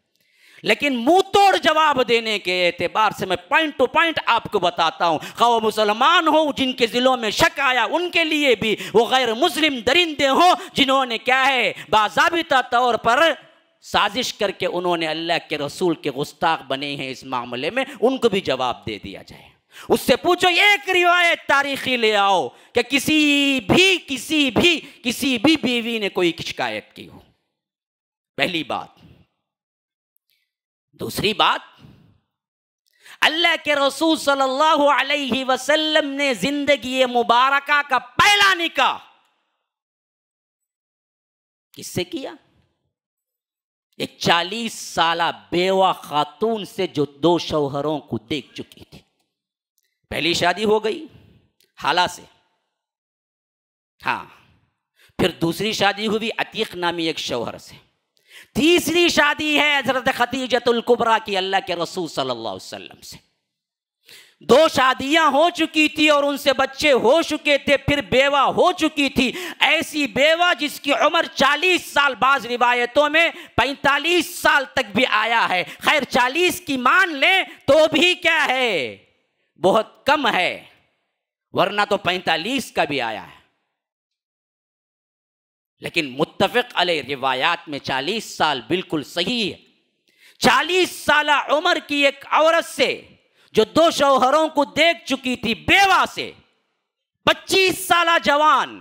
लेकिन मुंह तोड़ जवाब देने के एतबार से मैं पॉइंट टू पॉइंट आपको बताता हूँ खो मुसलमान हो जिनके ज़िलों में शक आया उनके लिए भी वो गैर मुस्लिम दरिंदे हों जिन्होंने क्या है बाजाबिता तौर पर साजिश करके उन्होंने अल्लाह के रसूल के गुस्ताख बने हैं इस मामले में उनको भी जवाब दे दिया जाए उससे पूछो एक रिवायत तारीखी ले आओ कि किसी भी किसी भी किसी भी बीवी ने कोई शिकायत की हो पहली बात दूसरी बात अल्लाह के रसूल सल्लल्लाहु अलैहि वसल्लम ने जिंदगी मुबारक का पहला निकाह किससे किया एक चालीस साल बेवा खातून से जो दो शौहरों को देख चुकी थी पहली शादी हो गई हाला से हाँ फिर दूसरी शादी हुई अतीक नामी एक शौहर से तीसरी शादी है हजरत कुबरा की अल्लाह के रसूल सल्लल्लाहु अलैहि वसल्लम से दो शादियां हो चुकी थी और उनसे बच्चे हो चुके थे फिर बेवा हो चुकी थी ऐसी बेवा जिसकी उम्र 40 साल बाज रिवायतों में 45 साल तक भी आया है खैर 40 की मान लें तो भी क्या है बहुत कम है वरना तो 45 का भी आया है लेकिन मुतफ़ अले रिवायात में चालीस साल बिल्कुल सही है चालीस साल उम्र की एक औरत से जो दो शौहरों को देख चुकी थी बेवा से पच्चीस साल जवान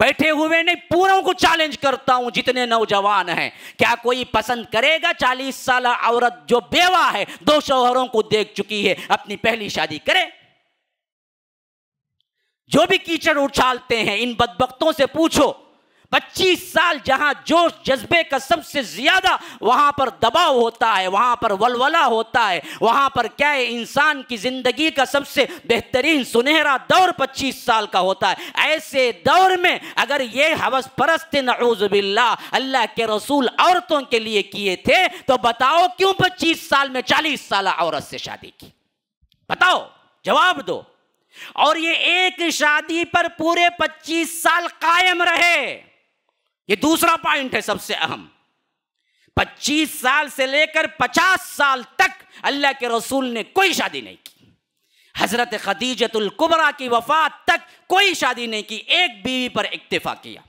बैठे हुए नहीं पूरों को चैलेंज करता हूं जितने नौजवान हैं क्या कोई पसंद करेगा चालीस साल औरत जो बेवा है दो शौहरों को देख चुकी है अपनी पहली शादी करे जो भी कीचड़ उछालते हैं इन बदबकतों से पूछो 25 साल जहां जोश जज्बे का सबसे ज़्यादा वहां पर दबाव होता है वहां पर वलवला होता है वहां पर क्या है इंसान की ज़िंदगी का सबसे बेहतरीन सुनहरा दौर 25 साल का होता है ऐसे दौर में अगर ये हवस परस्त नऊज़बिल्ला अल्लाह के रसूल औरतों के लिए किए थे तो बताओ क्यों पच्चीस साल में चालीस साल औरत से शादी की बताओ जवाब दो और ये एक शादी पर पूरे 25 साल कायम रहे ये दूसरा पॉइंट है सबसे अहम 25 साल से लेकर 50 साल तक अल्लाह के रसूल ने कोई शादी नहीं की हजरत खदीजतुल कुबरा की वफात तक कोई शादी नहीं की एक बीवी पर इक्तफा किया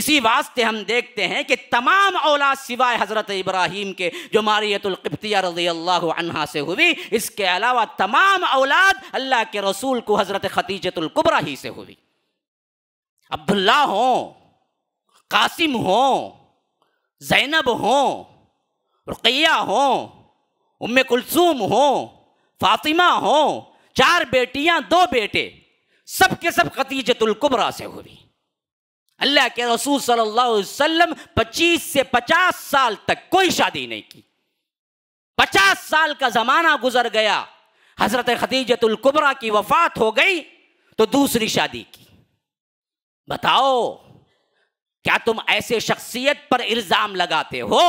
इसी वास्ते हम देखते हैं कि तमाम औलाद सिवाय हज़रत इब्राहिम के जो मारियतुल्कफ्तिया रजी अल्लाह अनहा से हुई इसके अलावा तमाम औलाद अल्लाह के रसूल को हज़रत खतीजतुल्कुबरा ही से हुई अब्दुल्ला हों कासिम हो जैनब हो रुकैया हो उम कुलसूम हो फातिमा हो चार बेटियां दो बेटे सब के सब कुबरा से हुई अल्लाह के रसूल सल्लल्लाहु अलैहि वसल्लम 25 से 50 साल तक कोई शादी नहीं की 50 साल का ज़माना गुजर गया हज़रत कुबरा की वफ़ात हो गई तो दूसरी शादी की बताओ क्या तुम ऐसे शख्सियत पर इल्ज़ाम लगाते हो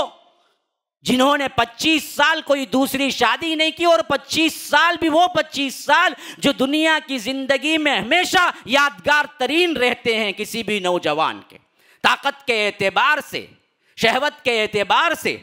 जिन्होंने 25 साल कोई दूसरी शादी नहीं की और 25 साल भी वो 25 साल जो दुनिया की ज़िंदगी में हमेशा यादगार तरीन रहते हैं किसी भी नौजवान के ताकत के एतबार से शहवत के एतबार से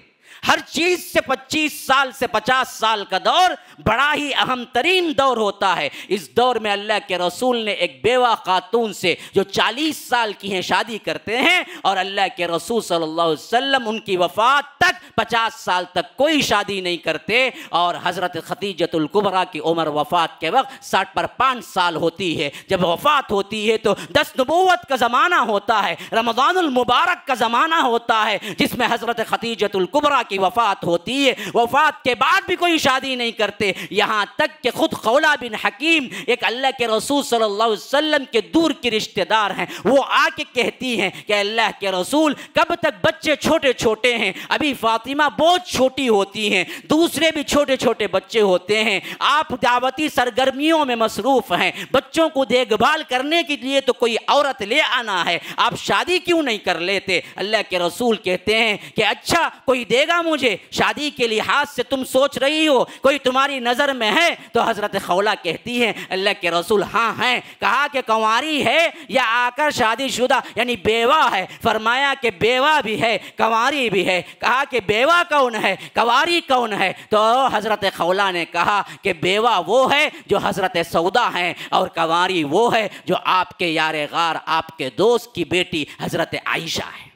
हर चीज से 25 साल से 50 साल का दौर बड़ा ही अहम तरीन दौर होता है इस दौर में अल्लाह के रसूल ने एक बेवा खातून से जो 40 साल की हैं शादी करते हैं और अल्लाह के रसूल सल्लल्लाहु अलैहि वसल्लम उनकी वफात तक 50 साल तक कोई शादी नहीं करते और हज़रत खतीजतुल्कुबरा की उम्र वफात के वक्त साठ पर पाँच साल होती है जब वफात होती है तो दस नबूत का ज़माना होता है रमज़ानमबारक का ज़माना होता है जिसमें हज़रत खतीजतुल्कुबरा की वफ़ात होती है वफ़ात के बाद भी कोई शादी नहीं करते यहाँ तक कि खुद खौला बिन हकीम एक अल्लाह के रसूल सल्लल्लाहु अलैहि वसल्लम के दूर की रिश्तेदार हैं वो आके कहती हैं कि अल्लाह के रसूल कब तक बच्चे छोटे छोटे हैं अभी फातिमा बहुत छोटी होती हैं दूसरे भी छोटे छोटे बच्चे होते हैं आप दावती सरगर्मियों में मसरूफ़ हैं बच्चों को देखभाल करने के लिए तो कोई औरत ले आना है आप शादी क्यों नहीं कर लेते अल्लाह के रसूल कहते हैं कि अच्छा कोई देगा क्या मुझे शादी के लिहाज से तुम सोच रही हो कोई तुम्हारी नज़र में है तो हज़रत खौला कहती है अल्लाह के रसूल हाँ हैं कहा कि कंवारी है या आकर शादी शुदा यानी बेवा है फरमाया कि बेवा भी है कंवारी भी है कहा कि बेवा कौन है कंवारी कौन है तो हज़रत खौला ने कहा कि बेवा वो है जो हज़रत सौदा हैं और कंवारी वो है जो आपके यार गार आपके दोस्त की बेटी हज़रत आयशा है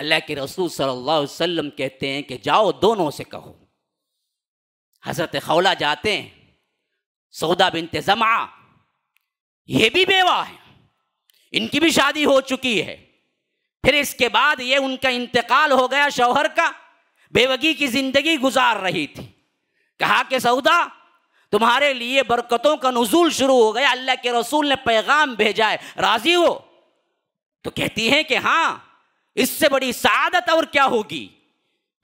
अल्लाह के रसूल सल्लल्लाहु अलैहि वसल्लम कहते हैं कि जाओ दोनों से कहो हज़रत खौला जाते हैं सौदा बिन तजमा ये भी बेवा है इनकी भी शादी हो चुकी है फिर इसके बाद ये उनका इंतकाल हो गया शौहर का बेवगी की ज़िंदगी गुजार रही थी कहा कि सौदा तुम्हारे लिए बरकतों का नजूल शुरू हो गया अल्लाह के रसूल ने पैगाम भेजा है राज़ी हो तो कहती हैं कि हाँ इससे बड़ी सादत और क्या होगी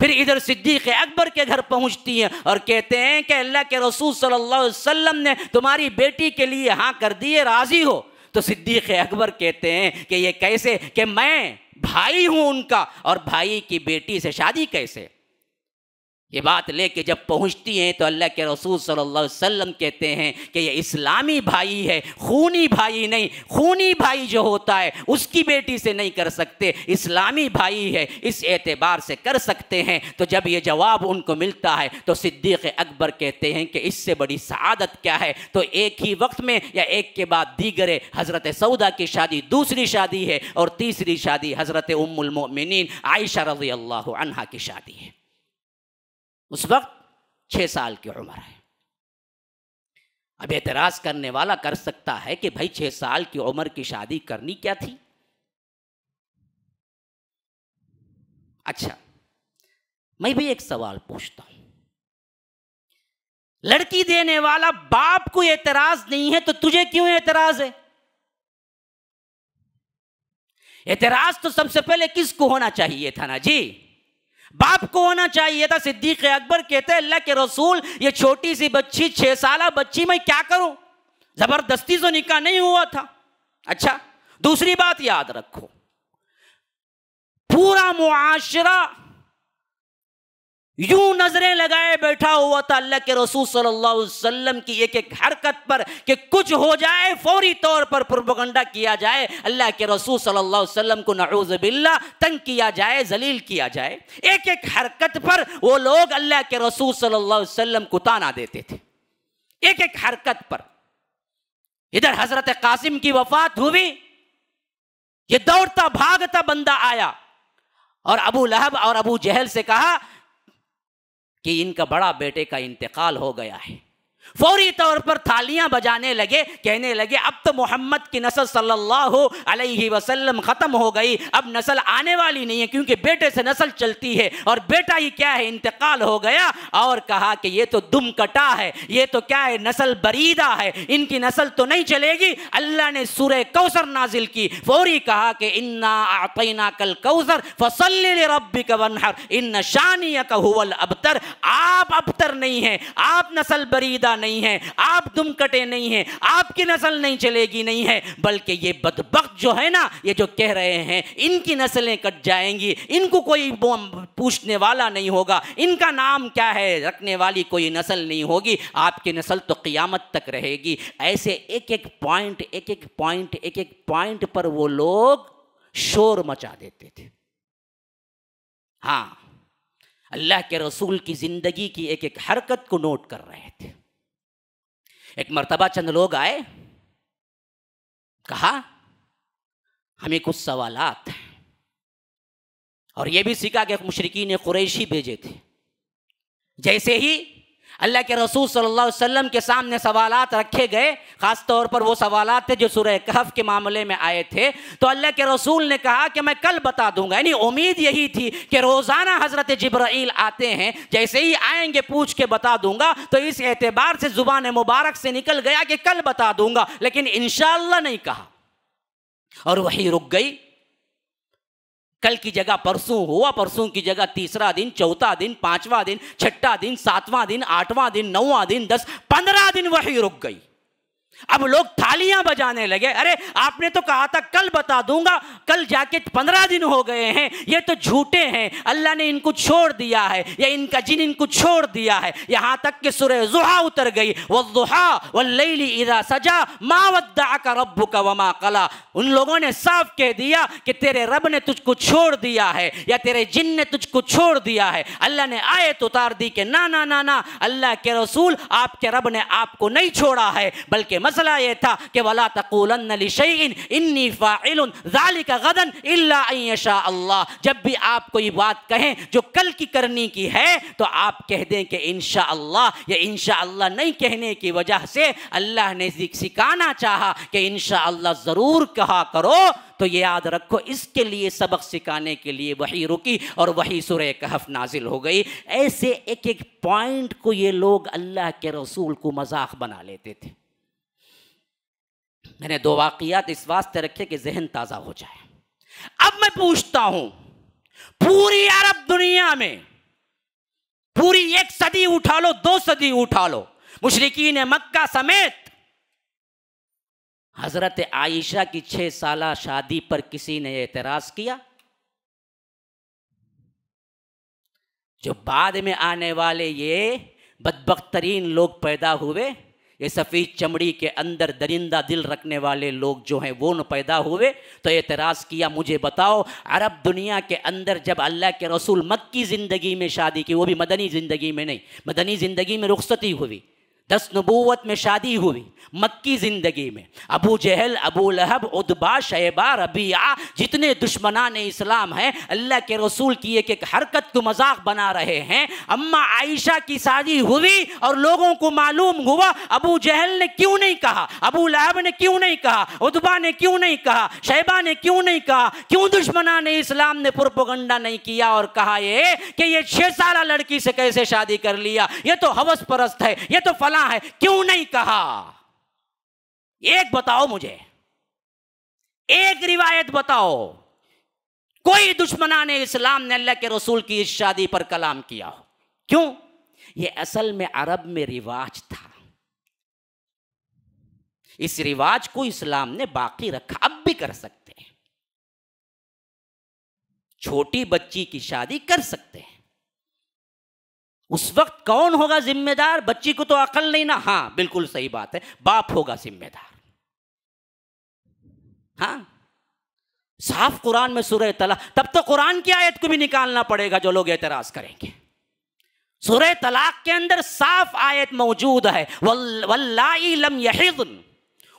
फिर इधर सिद्दीक अकबर के घर पहुंचती हैं और कहते हैं कि अल्लाह के रसूल सल्लल्लाहु अलैहि वसल्लम ने तुम्हारी बेटी के लिए हाँ कर दिए राज़ी हो तो सिद्दीक अकबर कहते हैं कि ये कैसे कि मैं भाई हूं उनका और भाई की बेटी से शादी कैसे ये बात लेके जब पहुंचती हैं तो अल्लाह के रसूल सल्लल्लाहु अलैहि वसल्लम कहते हैं कि ये इस्लामी भाई है खूनी भाई नहीं खूनी भाई जो होता है उसकी बेटी से नहीं कर सकते इस्लामी भाई है इस एतबार से कर सकते हैं तो जब ये जवाब उनको मिलता है तो सिद्दीक़ अकबर कहते हैं कि इससे बड़ी सआदत क्या है तो एक ही वक्त में या एक के बाद दीगरे हज़रत सऊदा की शादी दूसरी शादी है और तीसरी शादी हज़रत उम्मिन आयशा रजी अल्लाह की शादी है उस वक्त छः साल की उम्र है अब एतराज़ करने वाला कर सकता है कि भाई छः साल की उम्र की शादी करनी क्या थी अच्छा मैं भी एक सवाल पूछता हूं लड़की देने वाला बाप को एतराज नहीं है तो तुझे क्यों एतराज है एतराज तो सबसे पहले किसको होना चाहिए था ना जी बाप को होना चाहिए था सिद्दीक अकबर कहते अल्लाह के रसूल ये छोटी सी बच्ची छह साल बच्ची मैं क्या करूं ज़बरदस्ती से तो निकाह नहीं हुआ था अच्छा दूसरी बात याद रखो पूरा मुआशरा यूं नजरें लगाए बैठा हुआ था अल्लाह के रसूल सल्लल्लाहु अलैहि वसल्लम की एक एक हरकत पर कि कुछ हो जाए फौरी तौर पर प्रोपगंडा किया जाए अल्लाह के रसूल सल्लल्लाहु अलैहि वसल्लम को नरूज बिल्ला तंग किया जाए जलील किया जाए एक एक हरकत पर वो लोग अल्लाह के रसूल सल्लल्लाहु अलैहि वसल्लम को ताना देते थे एक एक हरकत पर इधर हजरत कासिम की वफात हुई ये दौड़ता भागता बंदा आया और अबू लहब और अबू जहल से कहा कि इनका बड़ा बेटे का इंतकाल हो गया है फौरी तौर पर थालियां बजाने लगे कहने लगे अब तो मोहम्मद की नस्ल सल्लल्लाहु अलैहि वसल्लम ख़त्म हो गई अब नस्ल आने वाली नहीं है क्योंकि बेटे से नस्ल चलती है और बेटा ही क्या है इंतकाल हो गया और कहा कि ये तो दुम कटा है ये तो क्या है नस्ल बरीदा है इनकी नस्ल तो नहीं चलेगी अल्लाह ने सूर्य कौसर नाजिल की फौरी कहा कि इन्ना कल कौसर फसल रबी का वनहर इन शानिया का हुवल अबतर आप अबतर नहीं है आप नस्ल बरीदा नहीं नहीं है आप दुम कटे नहीं है आपकी नस्ल नहीं चलेगी नहीं है बल्कि ये बदबक जो है ना ये जो कह रहे हैं इनकी नस्लें कट जाएंगी इनको कोई पूछने वाला नहीं होगा इनका नाम क्या है रखने वाली कोई नस्ल नहीं होगी आपकी नस्ल तो क़ियामत तक रहेगी ऐसे एक एक पॉइंट एक एक पॉइंट एक एक पॉइंट पर वो लोग शोर मचा देते थे हाँ अल्लाह के रसूल की ज़िंदगी की एक एक हरकत को नोट कर रहे थे एक मरतबा चंद लोग आए कहा हमें कुछ सवालात हैं और यह भी सीखा कि ने कुरैशी भेजे थे जैसे ही अल्लाह के रसूल सल्लल्लाहु अलैहि वसल्लम के सामने सवालात रखे गए ख़ास तौर पर वो सवालात थे जो सूर्य कहफ के मामले में आए थे तो अल्लाह के रसूल ने कहा कि मैं कल बता दूंगा यानी उम्मीद यही थी कि रोज़ाना हज़रत जब्राइल आते हैं जैसे ही आएंगे पूछ के बता दूंगा तो इस एतबार से ज़ुबान मुबारक से निकल गया कि कल बता दूंगा लेकिन इन नहीं कहा और वही रुक गई कल की जगह परसों हुआ परसों की जगह तीसरा दिन चौथा दिन पांचवा दिन छठा दिन सातवां दिन आठवां दिन नौवां दिन दस पंद्रह दिन वही रुक गई अब लोग थालियां बजाने लगे अरे आपने तो कहा था कल बता दूंगा कल जाके पंद्रह दिन हो गए हैं ये तो झूठे हैं अल्लाह ने इनको छोड़ दिया है या इनका जिन इनको छोड़ दिया है यहां तक कि सुरह जुहा उतर गई वो लेली इरा सजा मावदा का रब्बू का वमा कला उन लोगों ने साफ कह दिया कि तेरे रब ने तुझको छोड़ दिया है या तेरे जिन ने तुझको छोड़ दिया है अल्लाह ने आयत उतार दी कि ना ना ना ना अल्लाह के रसूल आपके रब ने आपको नहीं छोड़ा है बल्कि मसला ये था कि वला तकुलन इन्नी फ़ाइल का गदन इलाशा अल्लाह जब भी आप कोई बात कहें जो कल की करनी की है तो आप कह दें कि इन अल्लाह या इन अल्लाह नहीं कहने की वजह से अल्लाह ने सिखाना चाहा कि इन अल्लाह ज़रूर कहा करो तो ये याद रखो इसके लिए सबक सिखाने के लिए वही रुकी और वही सुर कहफ नाजिल हो गई ऐसे एक एक पॉइंट को ये लोग अल्लाह के रसूल को मजाक बना लेते थे मैंने दो वाक़ियात इस वास्ते रखे कि जहन ताज़ा हो जाए अब मैं पूछता हूं पूरी अरब दुनिया में पूरी एक सदी उठा लो दो सदी उठा लो ने मक्का समेत हजरत आयशा की छह साल शादी पर किसी ने एतराज किया जो बाद में आने वाले ये बदबक तरीन लोग पैदा हुए ये सफ़ेद चमड़ी के अंदर दरिंदा दिल रखने वाले लोग जो हैं वो न पैदा हुए तो एतराज़ किया मुझे बताओ अरब दुनिया के अंदर जब अल्लाह के रसूल मक्की ज़िंदगी में शादी की वो भी मदनी ज़िंदगी में नहीं मदनी ज़िंदगी में रुखसती हुई दस नबूवत में शादी हुई मक्की ज़िंदगी में Abu Jahl Abu Lahab Utba Shaiba Rabia जितने दुश्मनान इस्लाम हैं अल्लाह के रसूल की एक एक हरकत को मजाक बना रहे हैं अम्मा आयशा की शादी हुई और लोगों को मालूम हुआ अबू जहल ने क्यों नहीं कहा अबू लहब ने क्यों नहीं कहा उदबा ने क्यों नहीं कहा शेबा ने क्यों नहीं कहा क्यों दुश्मनान इस्लाम ने पुरपगंडा नहीं किया और कहा ये कि ये छः साल लड़की से कैसे शादी कर लिया ये तो हवस परस्त है ये तो फला निकाला है क्यों नहीं कहा एक बताओ मुझे एक रिवायत बताओ कोई दुश्मना ने इस्लाम ने अल्लाह के रसूल की इस शादी पर कलाम किया हो क्यों ये असल में अरब में रिवाज था इस रिवाज को इस्लाम ने बाकी रखा अब भी कर सकते हैं छोटी बच्ची की शादी कर सकते हैं उस वक्त कौन होगा जिम्मेदार बच्ची को तो अकल नहीं ना हाँ बिल्कुल सही बात है बाप होगा जिम्मेदार हाँ साफ कुरान में सुरह तला तब तो कुरान की आयत को भी निकालना पड़ेगा जो लोग एतराज करेंगे सुरह तलाक के अंदर साफ आयत मौजूद है लम यहिदन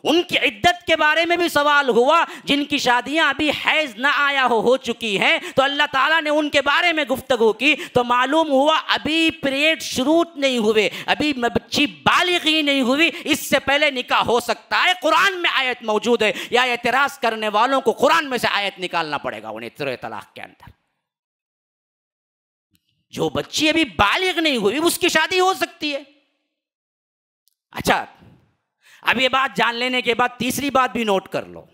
उनकी इद्दत के बारे में भी सवाल हुआ जिनकी शादियां अभी हैज ना आया हो हो चुकी हैं तो अल्लाह ताला ने उनके बारे में गुफ्तगु की तो मालूम हुआ अभी पीरियड शुरू नहीं हुए अभी बच्ची बालिगी नहीं हुई इससे पहले निकाह हो सकता है कुरान में आयत मौजूद है या एतराज़ करने वालों को कुरान में से आयत निकालना पड़ेगा उन्हें तिर तलाक के अंदर जो बच्ची अभी बालिग नहीं हुई उसकी शादी हो सकती है अच्छा अब ये बात जान लेने के बाद तीसरी बात भी नोट कर लो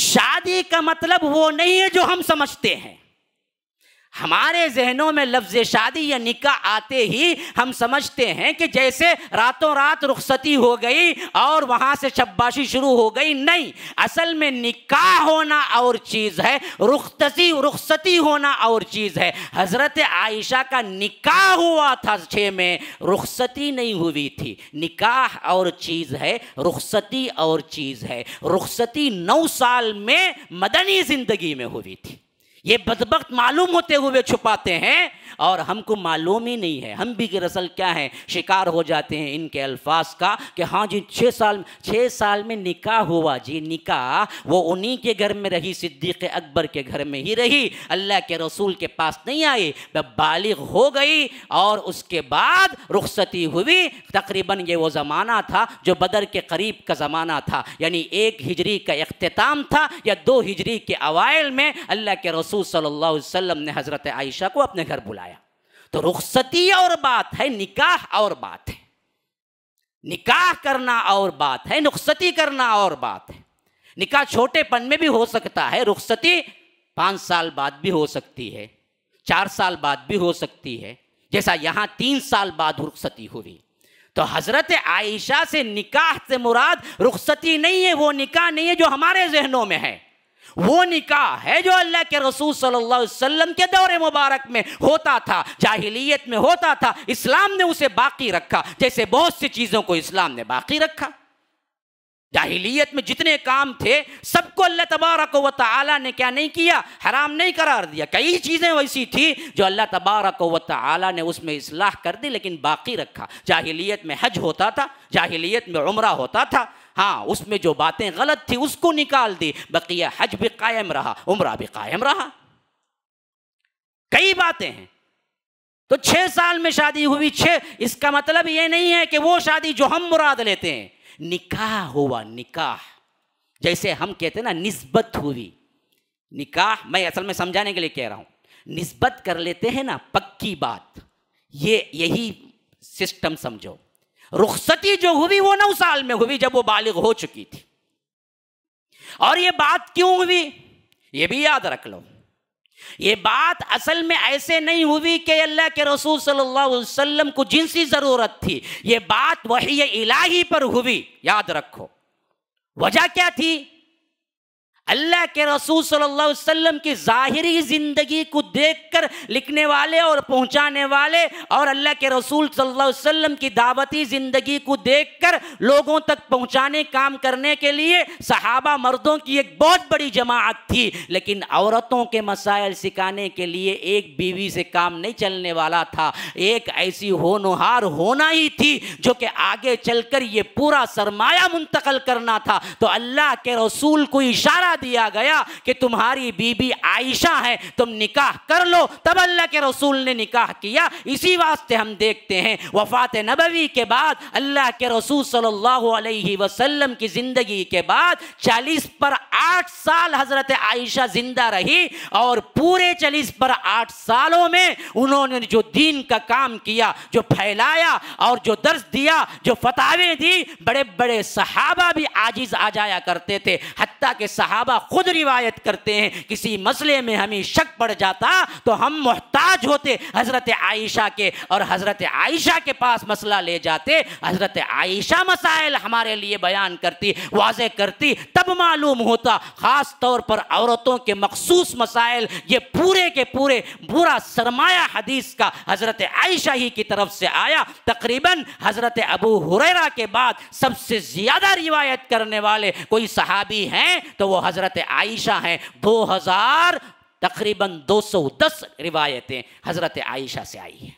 शादी का मतलब वो नहीं है जो हम समझते हैं हमारे जहनों में लफ्ज़ शादी या निका आते ही हम समझते हैं कि जैसे रातों रात रुखसती हो गई और वहाँ से शब्बाशी शुरू हो गई नहीं असल में निका होना और चीज़ है रुखसती रुखसती होना और चीज़ है हज़रत आयशा का निका हुआ था छः में रुखसती नहीं हुई थी निकाह और चीज़ है रुखसती और चीज़ है रुखसती नौ साल में मदनी ज़िंदगी में हुई थी ये बदबक मालूम होते हुए छुपाते हैं और हमको मालूम ही नहीं है हम भी दरअसल रसल क्या है शिकार हो जाते हैं इनके अल्फाज का कि हाँ जी छः साल छः साल में निकाह हुआ जी निकाह वो उन्हीं के घर में रही सिद्दीक़ अकबर के घर में ही रही अल्लाह के रसूल के पास नहीं आई जब बालिग हो गई और उसके बाद रुखसती हुई तकरीबन ये वो ज़माना था जो बदर के करीब का ज़माना था यानी एक हिजरी का अख्ताम था या दो हिजरी के अवाइल में अल्लाह के रसूल सल्लल्लाहु अलैहि वसल्लम ने हज़रत आयशा को अपने घर बुलाया तो रुखसती और बात है निकाह और बात है निकाह करना और बात है रुखसती करना और बात है निकाह छोटेपन में भी हो सकता है रुखसती पाँच साल बाद भी हो सकती है चार साल बाद भी हो सकती है जैसा यहाँ तीन साल बाद रुखसती हुई तो हज़रत आयशा से निकाह से मुराद रुखसती नहीं है वो निकाह नहीं है जो हमारे जहनों में है वो निकाह है जो अल्लाह के रसूल सल्लल्लाहु अलैहि वसल्लम के दौरे मुबारक में होता था जाहिलियत में होता था इस्लाम ने उसे बाकी रखा जैसे बहुत सी चीज़ों को इस्लाम ने बाकी रखा जाहिलियत में जितने काम थे सबको अल्लाह तबारक व तआला ने क्या नहीं किया हराम नहीं करार दिया कई चीज़ें वैसी थी जो अल्लाह तबारक व तआला ने उसमें इसलाह कर दी लेकिन बाकी रखा जाहिलियत में हज होता था जाहिलियत में उम्र होता था हाँ उसमें जो बातें गलत थी उसको निकाल दी बकिया हज भी कायम रहा उम्र भी कायम रहा कई बातें हैं तो छह साल में शादी हुई छह इसका मतलब ये नहीं है कि वो शादी जो हम मुराद लेते हैं निकाह हुआ निकाह जैसे हम कहते हैं ना निस्बत हुई निकाह मैं असल में समझाने के लिए कह रहा हूं निस्बत कर लेते हैं ना पक्की बात ये यही सिस्टम समझो रुखसती जो हुई वो नौ साल में हुई जब वो बालिग हो चुकी थी और ये बात क्यों हुई ये भी याद रख लो ये बात असल में ऐसे नहीं हुई कि अल्लाह के रसूल सल्लल्लाहु अलैहि वसल्लम को जिनसी ज़रूरत थी ये बात वही इलाही पर हुई याद रखो वजह क्या थी अल्लाह के रसूल सल्लल्लाहु अलैहि वसल्लम की ज़ाहरी ज़िंदगी को देखकर लिखने वाले और पहुंचाने वाले और अल्लाह के रसूल सल्लल्लाहु अलैहि वसल्लम की दावती ज़िंदगी को देखकर लोगों तक पहुंचाने काम करने के लिए सहाबा मर्दों की एक बहुत बड़ी जमात थी लेकिन औरतों के मसाइल सिखाने के लिए एक बीवी से काम नहीं चलने वाला था एक ऐसी होनहार होना ही थी जो कि आगे चलकर ये पूरा सरमाया मुंतकल करना था तो अल्लाह के रसूल को इशारा दिया गया कि तुम्हारी बीबी आयशा है तुम निकाह कर लो तब अल्लाह के रसूल ने निकाह किया इसी वास्ते हम देखते हैं वफात नबवी के बाद अल्लाह के रसूल सल्लल्लाहु अलैहि वसल्लम की ज़िंदगी के बाद चालीस पर आठ साल हज़रत आयशा ज़िंदा रही और पूरे चालीस पर आठ सालों में उन्होंने जो दीन का काम किया जो फैलाया और जो दर्ज दिया जो फतावे दी बड़े बड़े सहाबा भी आजिज़ आ जाया करते थे हती के सहाबा सहाबा खुद रिवायत करते हैं किसी मसले में हमें शक पड़ जाता तो हम मोहताज होते हज़रत आयशा के और हज़रत आयशा के पास मसला ले जाते हज़रत आयशा मसाइल हमारे लिए बयान करती वाज करती तब मालूम होता ख़ास तौर पर औरतों के मखसूस मसाइल ये पूरे के पूरे पूरा सरमाया हदीस का हज़रत आयशा ही की तरफ से आया तकरीबन हज़रत अबू हुररा के बाद सबसे ज़्यादा रिवायत करने वाले कोई सहाबी हैं तो वह हज़रत आयशा हैं दो हज़ार तकरीबन 210 रिवायतें हज़रत आयशा से आई हैं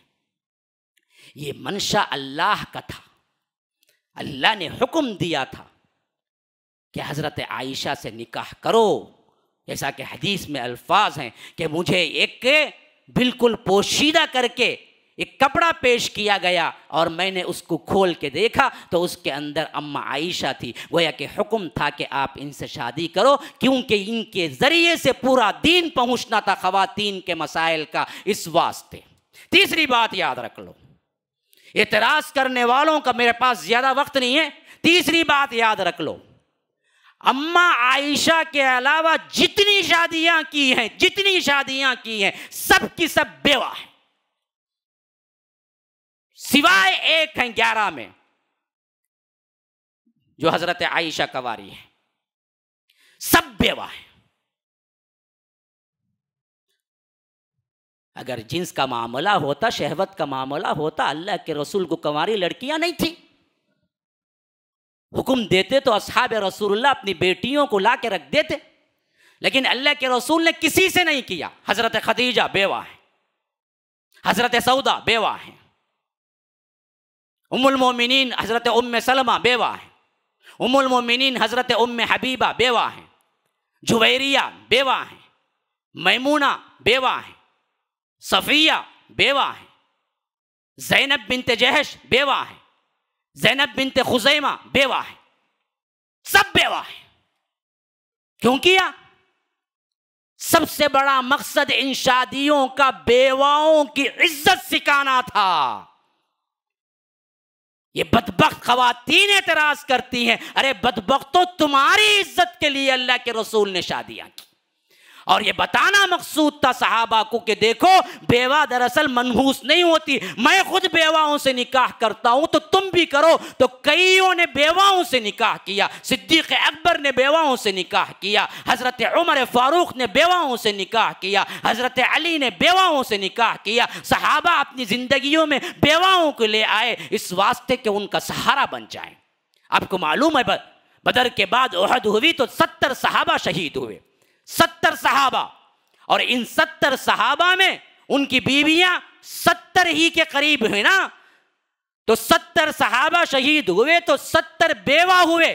ये मंशा अल्लाह का था अल्लाह ने हुक्म दिया था कि हज़रत आयशा से निकाह करो जैसा कि हदीस में अल्फाज हैं कि मुझे एक बिल्कुल पोशीदा करके एक कपड़ा पेश किया गया और मैंने उसको खोल के देखा तो उसके अंदर अम्मा आयशा थी गोया के हुक्म था कि आप इनसे शादी करो क्योंकि इनके ज़रिए से पूरा दीन पहुंचना था ख़वातीन के मसाइल का इस वास्ते तीसरी बात याद रख लो एतराज़ करने वालों का मेरे पास ज़्यादा वक्त नहीं है तीसरी बात याद रख लो अम्मा आयशा के अलावा जितनी शादियां की हैं जितनी शादियां की हैं सब की सब बेवा है सिवाय एक हैं ग्यारह में जो हजरत आयशा कवारी है सब बेवा है अगर जिन्स का मामला होता शहवत का मामला होता अल्लाह के रसूल को कंवारी लड़कियां नहीं थी हुक्म देते तो असहाब रसूल अपनी बेटियों को ला के रख देते लेकिन अल्लाह के रसूल ने किसी से नहीं किया हजरत खदीजा बेवा है हजरत सऊदा बेवा है उमुल उमुलमोमिन हज़रत उम सलमा बेवा हैं उमुलमोमिन हज़रत उम हबीबा बेवा हैं जुवैरिया बेवा हैं मैमूना बेवा हैं सफ़िया बेवा हैं जैनब बिनते जहश बेवा हैं जैनब बिन खुजैमा बेवा हैं सब बेवा हैं क्यों किया सबसे बड़ा मकसद इन शादियों का बेवाओं की इज्जत सिखाना था ये बदबक खातन एतराज करती हैं अरे बदबक तो तुम्हारी इज्जत के लिए अल्लाह के रसूल ने शादियां की और ये बताना मकसूद था सहाबा को कि देखो बेवा दरअसल मनहूस नहीं होती मैं खुद बेवाओं से निकाह करता हूं तो तुम भी करो तो कईयों ने बेवाओं से निकाह किया सिद्दीक अकबर ने बेवाओं से निकाह किया हज़रत उमर फारूक ने बेवाओं से निकाह किया हज़रत अली ने बेवाओं से निकाह किया सहाबा अपनी ज़िंदगियों में बेवाओं को ले आए इस वास्ते के उनका सहारा बन जाए आपको मालूम है बदर के बाद उहद हुई तो सत्तर सहाबा शहीद हुए सत्तर सहाबा और इन सत्तर सहाबा में उनकी बीवियां सत्तर ही के करीब है ना तो सत्तर सहाबा शहीद हुए तो सत्तर बेवा हुए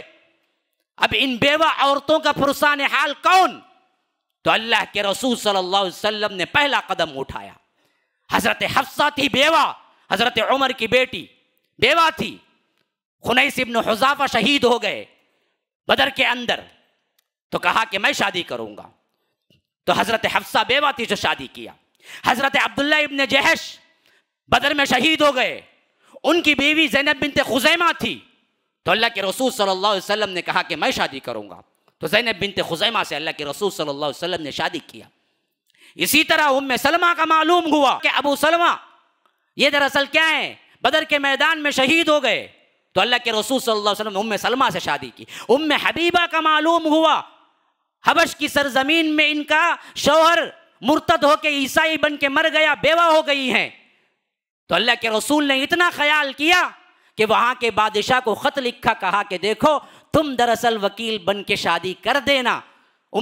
अब इन बेवा औरतों का फुरसान हाल कौन तो अल्लाह के रसूल सल्लल्लाहु अलैहि वसल्लम ने पहला कदम उठाया हजरत हफ्सा थी बेवा हजरत उमर की बेटी बेवा थी खुनैस इब्न हुजाफा शहीद हो गए बदर के अंदर तो कहा कि मैं शादी करूंगा तो हजरत हफ्सा बेवा थी जो शादी किया हजरत अब्दुल्ला इबन जहश बदर में शहीद हो गए उनकी बीवी जैनब बिनते खुजैमा थी तो अल्लाह के रसूल सल्लल्लाहु अलैहि वसल्लम ने कहा कि मैं शादी करूंगा तो जैनब बिनते खुजैमा से अल्लाह के रसूल सल्लल्लाहु अलैहि वसल्लम ने शादी किया इसी तरह उम सलमा का मालूम हुआ कि अबू सलमा ये दरअसल क्या है बदर के मैदान में शहीद हो गए तो अल्लाह के रसूल सल्लल्लाहु अलैहि वसल्लम ने उम सलमा से शादी की उम हबीबा का मालूम हुआ हबश की सरजमीन में इनका शौहर मुर्तद होके ईसाई बन के मर गया बेवा हो गई हैं तो अल्लाह के रसूल ने इतना ख्याल किया कि वहां के बादशाह को ख़त लिखा कहा कि देखो तुम दरअसल वकील बन के शादी कर देना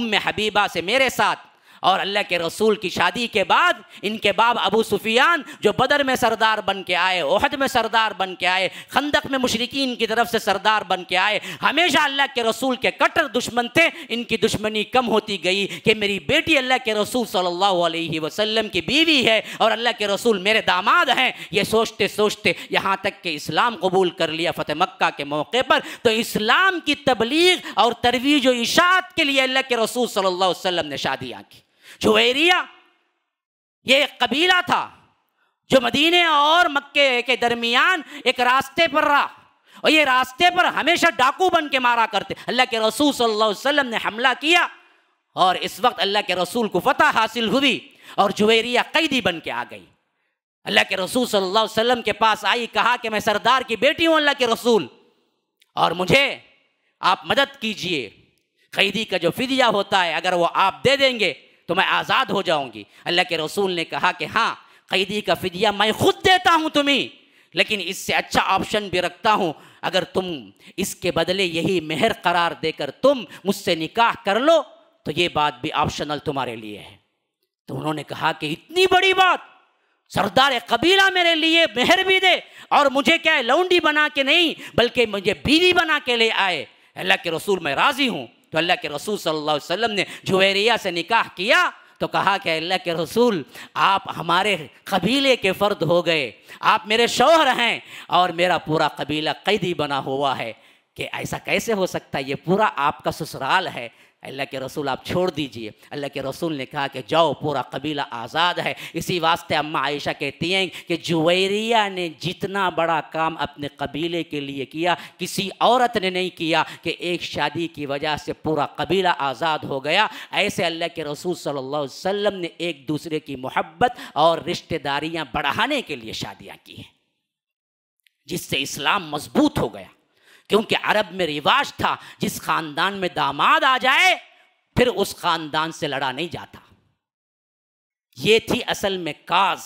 उम्म हबीबा से मेरे साथ और अल्लाह के रसूल की शादी के बाद इनके बाप अबू सुफियान जो बदर में सरदार बन के आए ओहद में सरदार बन के आए खंदक में मुशरकिन की तरफ से सरदार बन के आए हमेशा अल्लाह के रसूल के कट्टर दुश्मन थे इनकी दुश्मनी कम होती गई कि मेरी बेटी अल्लाह के रसूल सल्लल्लाहु अलैहि वसल्लम की बीवी है और अल्लाह के रसूल मेरे दामाद हैं ये सोचते सोचते यहाँ तक कि इस्लाम कबूल कर लिया फ़तेह मक्का के मौके पर तो इस्लाम की तबलीग और तरवीज इशात के लिए अल्लाह के रसूल सल्लल्लाहु अलैहि वसल्लम ने शादियाँ की जुवेरिया ये एक कबीला था जो मदीने और मक्के के दरमियान एक रास्ते पर रहा और ये रास्ते पर हमेशा डाकू बन के मारा करते अल्लाह के रसूल सल्लल्लाहु अलैहि वसल्लम ने हमला किया और इस वक्त अल्लाह के रसूल को फतह हासिल हुई और जुवेरिया कैदी बन के आ गई अल्लाह के रसूल सल्लल्लाहु अलैहि वसल्लम के पास आई कहा कि मैं सरदार की बेटी हूँ अल्लाह के रसूल और मुझे आप मदद कीजिए कैदी का जो फिदिया होता है अगर वो आप दे देंगे तो मैं आज़ाद हो जाऊंगी अल्लाह के रसूल ने कहा कि हाँ कैदी का फिदिया मैं खुद देता हूँ तुम्हें लेकिन इससे अच्छा ऑप्शन भी रखता हूँ अगर तुम इसके बदले यही मेहर करार देकर तुम मुझसे निकाह कर लो तो ये बात भी ऑप्शनल तुम्हारे लिए है तो उन्होंने कहा कि इतनी बड़ी बात सरदार कबीला मेरे लिए मेहर भी दे और मुझे क्या है लौंडी बना के नहीं बल्कि मुझे बीवी बना के ले आए अल्लाह के रसूल मैं राज़ी हूँ तो अल्लाह के रसूल सल्लल्लाहु अलैहि वसल्लम ने जुवेरिया से निकाह किया तो कहा कि अल्लाह के रसूल आप हमारे कबीले के फ़र्द हो गए आप मेरे शोहर हैं और मेरा पूरा कबीला कैदी बना हुआ है कि ऐसा कैसे हो सकता है ये पूरा आपका ससुराल है अल्लाह के रसूल आप छोड़ दीजिए अल्लाह के रसूल ने कहा कि जाओ पूरा कबीला आज़ाद है इसी वास्ते अम्मा आयशा कहती हैं कि जुवैरिया ने जितना बड़ा काम अपने कबीले के लिए किया किसी औरत ने नहीं किया कि एक शादी की वजह से पूरा कबीला आज़ाद हो गया ऐसे अल्लाह के रसूल सल्लल्लाहु अलैहि वसल्लम ने एक दूसरे की मोहब्बत और रिश्तेदारियाँ बढ़ाने के लिए शादियाँ की हैं जिससे इस्लाम मजबूत हो गया क्योंकि अरब में रिवाज था जिस खानदान में दामाद आ जाए फिर उस खानदान से लड़ा नहीं जाता ये थी असल में काज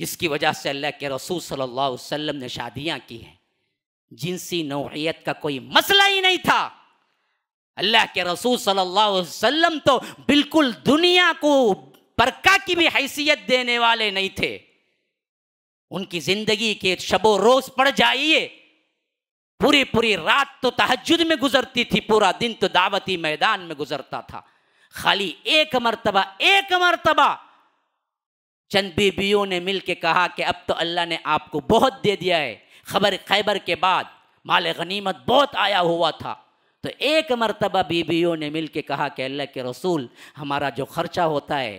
जिसकी वजह से अल्लाह के रसूल सल्लल्लाहु अलैहि वसल्लम ने शादियां की हैं जिनसी नौीयत का कोई मसला ही नहीं था अल्लाह के रसूल सल्लल्लाहु अलैहि वसल्लम तो बिल्कुल दुनिया को बरका की भी हैसियत देने वाले नहीं थे उनकी ज़िंदगी के शबो रोज़ पड़ जाइए पूरी पूरी रात तो तहजद में गुजरती थी पूरा दिन तो दावती मैदान में गुजरता था खाली एक मरतबा एक मरतबा चंद बीबियों ने मिल के कहा कि अब तो अल्लाह ने आपको बहुत दे दिया है खबर खैबर के बाद माल गनीमत बहुत आया हुआ था तो एक मरतबा बीबियों ने मिल के कहा कि अल्लाह के रसूल हमारा जो खर्चा होता है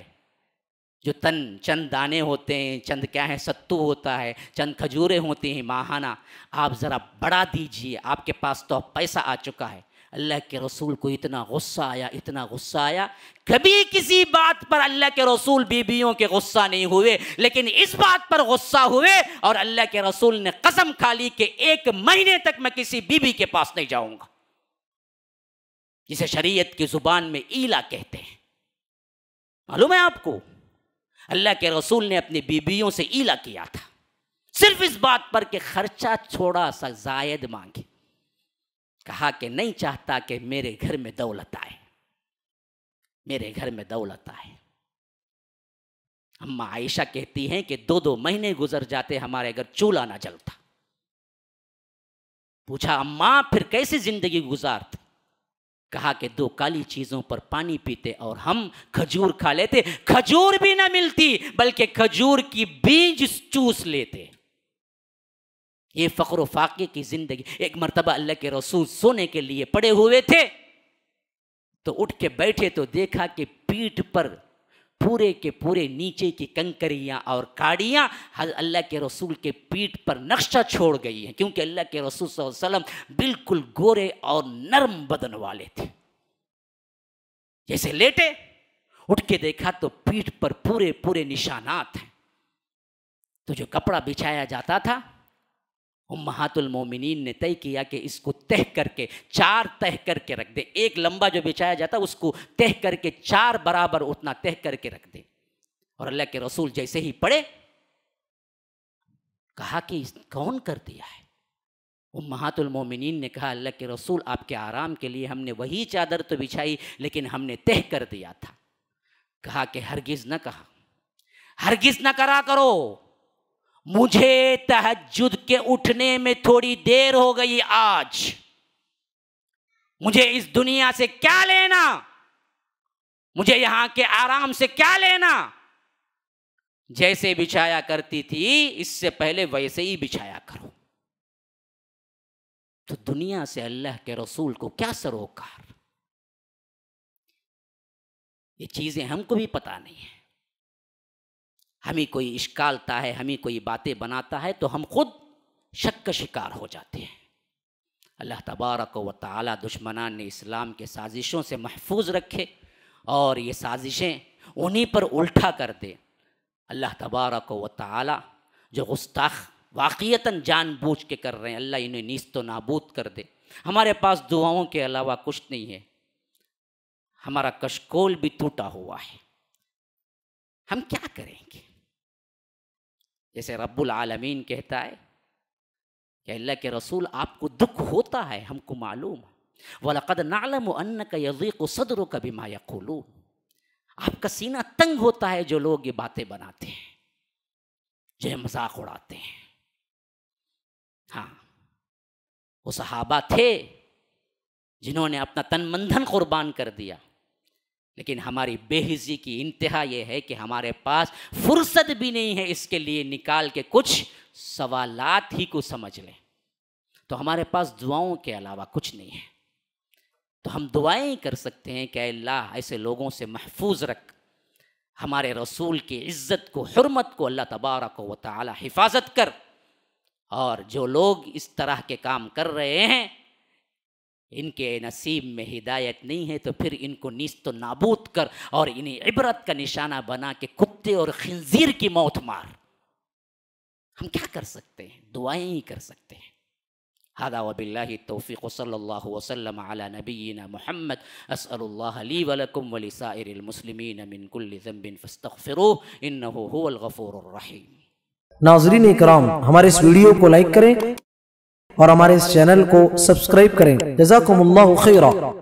जो तन चंद दाने होते हैं चंद क्या है सत्तू होता है चंद खजूरें होती हैं माहाना आप ज़रा बढ़ा दीजिए आपके पास तो पैसा आ चुका है अल्लाह के रसूल को इतना गुस्सा आया इतना गुस्सा आया कभी किसी बात पर अल्लाह के रसूल बीबियों के गुस्सा नहीं हुए लेकिन इस बात पर गुस्सा हुए और अल्लाह के रसूल ने कसम खा ली कि एक महीने तक मैं किसी बीबी के पास नहीं जाऊंगा जिसे शरीयत की ज़ुबान में ईला कहते हैं मालूम है आपको अल्लाह के रसूल ने अपनी बीबियों से ईला किया था सिर्फ इस बात पर कि खर्चा छोड़ा सा जायद मांगे कहा कि नहीं चाहता कि मेरे घर में दौलत आए मेरे घर में दौलत आए अम्मा आयशा कहती हैं कि दो दो महीने गुजर जाते हमारे घर चूल्हा ना जलता पूछा अम्मा फिर कैसी जिंदगी गुजारते कहा कि दो काली चीज़ों पर पानी पीते और हम खजूर खा लेते खजूर भी ना मिलती बल्कि खजूर की बीज चूस लेते ये फ़क्र फाके की ज़िंदगी एक मरतबा अल्लाह के रसूल सोने के लिए पड़े हुए थे तो उठ के बैठे तो देखा कि पीठ पर पूरे के पूरे नीचे की कंकरियाँ और काड़ियाँ अल्लाह के रसूल के पीठ पर नक्शा छोड़ गई हैं क्योंकि अल्लाह के रसूल वसलम बिल्कुल गोरे और नरम बदन वाले थे जैसे लेटे उठ के देखा तो पीठ पर पूरे पूरे निशानात हैं तो जो कपड़ा बिछाया जाता था उम्मातुल मोमिनीन ने तय किया कि इसको तह करके चार तह करके रख दे एक लंबा जो बिछाया जाता उसको तह करके चार बराबर उतना तह करके रख दे और अल्लाह के रसूल जैसे ही पड़े कहा कि कौन कर दिया है उम्मातुल मोमिनीन ने कहा अल्लाह के रसूल आपके आराम के लिए हमने वही चादर तो बिछाई लेकिन हमने तह कर दिया था कहा कि हरगिज़ ना कहा हरगिज़ ना करा करो मुझे तहजुद के उठने में थोड़ी देर हो गई आज मुझे इस दुनिया से क्या लेना मुझे यहां के आराम से क्या लेना जैसे बिछाया करती थी इससे पहले वैसे ही बिछाया करो तो दुनिया से अल्लाह के रसूल को क्या सरोकार ये चीजें हमको भी पता नहीं है हमें कोई इश्कालता है हमें कोई बातें बनाता है तो हम खुद शक का शिकार हो जाते हैं अल्लाह तबारक व ताली दुश्मनान ने इस्लाम के साजिशों से महफूज रखे और ये साजिशें उन्हीं पर उल्टा कर दे अल्लाह तबारक व ताली जो गुस्ताख वाक़ता जानबूझ के कर रहे हैं अल्लाह इन्हें नीस्त नाबूद कर दे हमारे पास दुआओं के अलावा कुछ नहीं है हमारा कशकोल भी टूटा हुआ है हम क्या करेंगे जैसे रब्बुल आलमीन कहता है कि अल्लाह के रसूल आपको दुख होता है हमको मालूम वलकद नालम अन्न का यजीक सदर का माया खोलू आपका सीना तंग होता है जो लोग ये बातें बनाते हैं जो मजाक उड़ाते हैं हाँ वो सहाबा थे जिन्होंने अपना तन मंधन कुर्बान कर दिया लेकिन हमारी बेहिजी की इंतहा यह है कि हमारे पास फुर्सत भी नहीं है इसके लिए निकाल के कुछ सवालात ही को समझ लें तो हमारे पास दुआओं के अलावा कुछ नहीं है तो हम दुआएं कर सकते हैं कि अल्लाह ऐसे लोगों से महफूज रख हमारे रसूल की इज्जत को हरमत को अल्लाह तबारक व ताली हिफाजत कर और जो लोग इस तरह के काम कर रहे हैं इनके नसीब में हिदायत नहीं है तो फिर इनको नीस्त नाबूद कर और इन्हें इबरत का निशाना बना के कुत्ते और खंजीर की मौत मार हम क्या कर सकते हैं दुआएं ही कर सकते हैं محمد वबिल्ला الله لي ولكم ولسائر المسلمين मोहम्मद كل ذنب فاستغفروه मिनकुल्बिन هو الغفور الرحيم ناظرين कराम हमारे इस वीडियो को लाइक करें और हमारे इस चैनल को सब्सक्राइब करें जजाकम्ला खैरा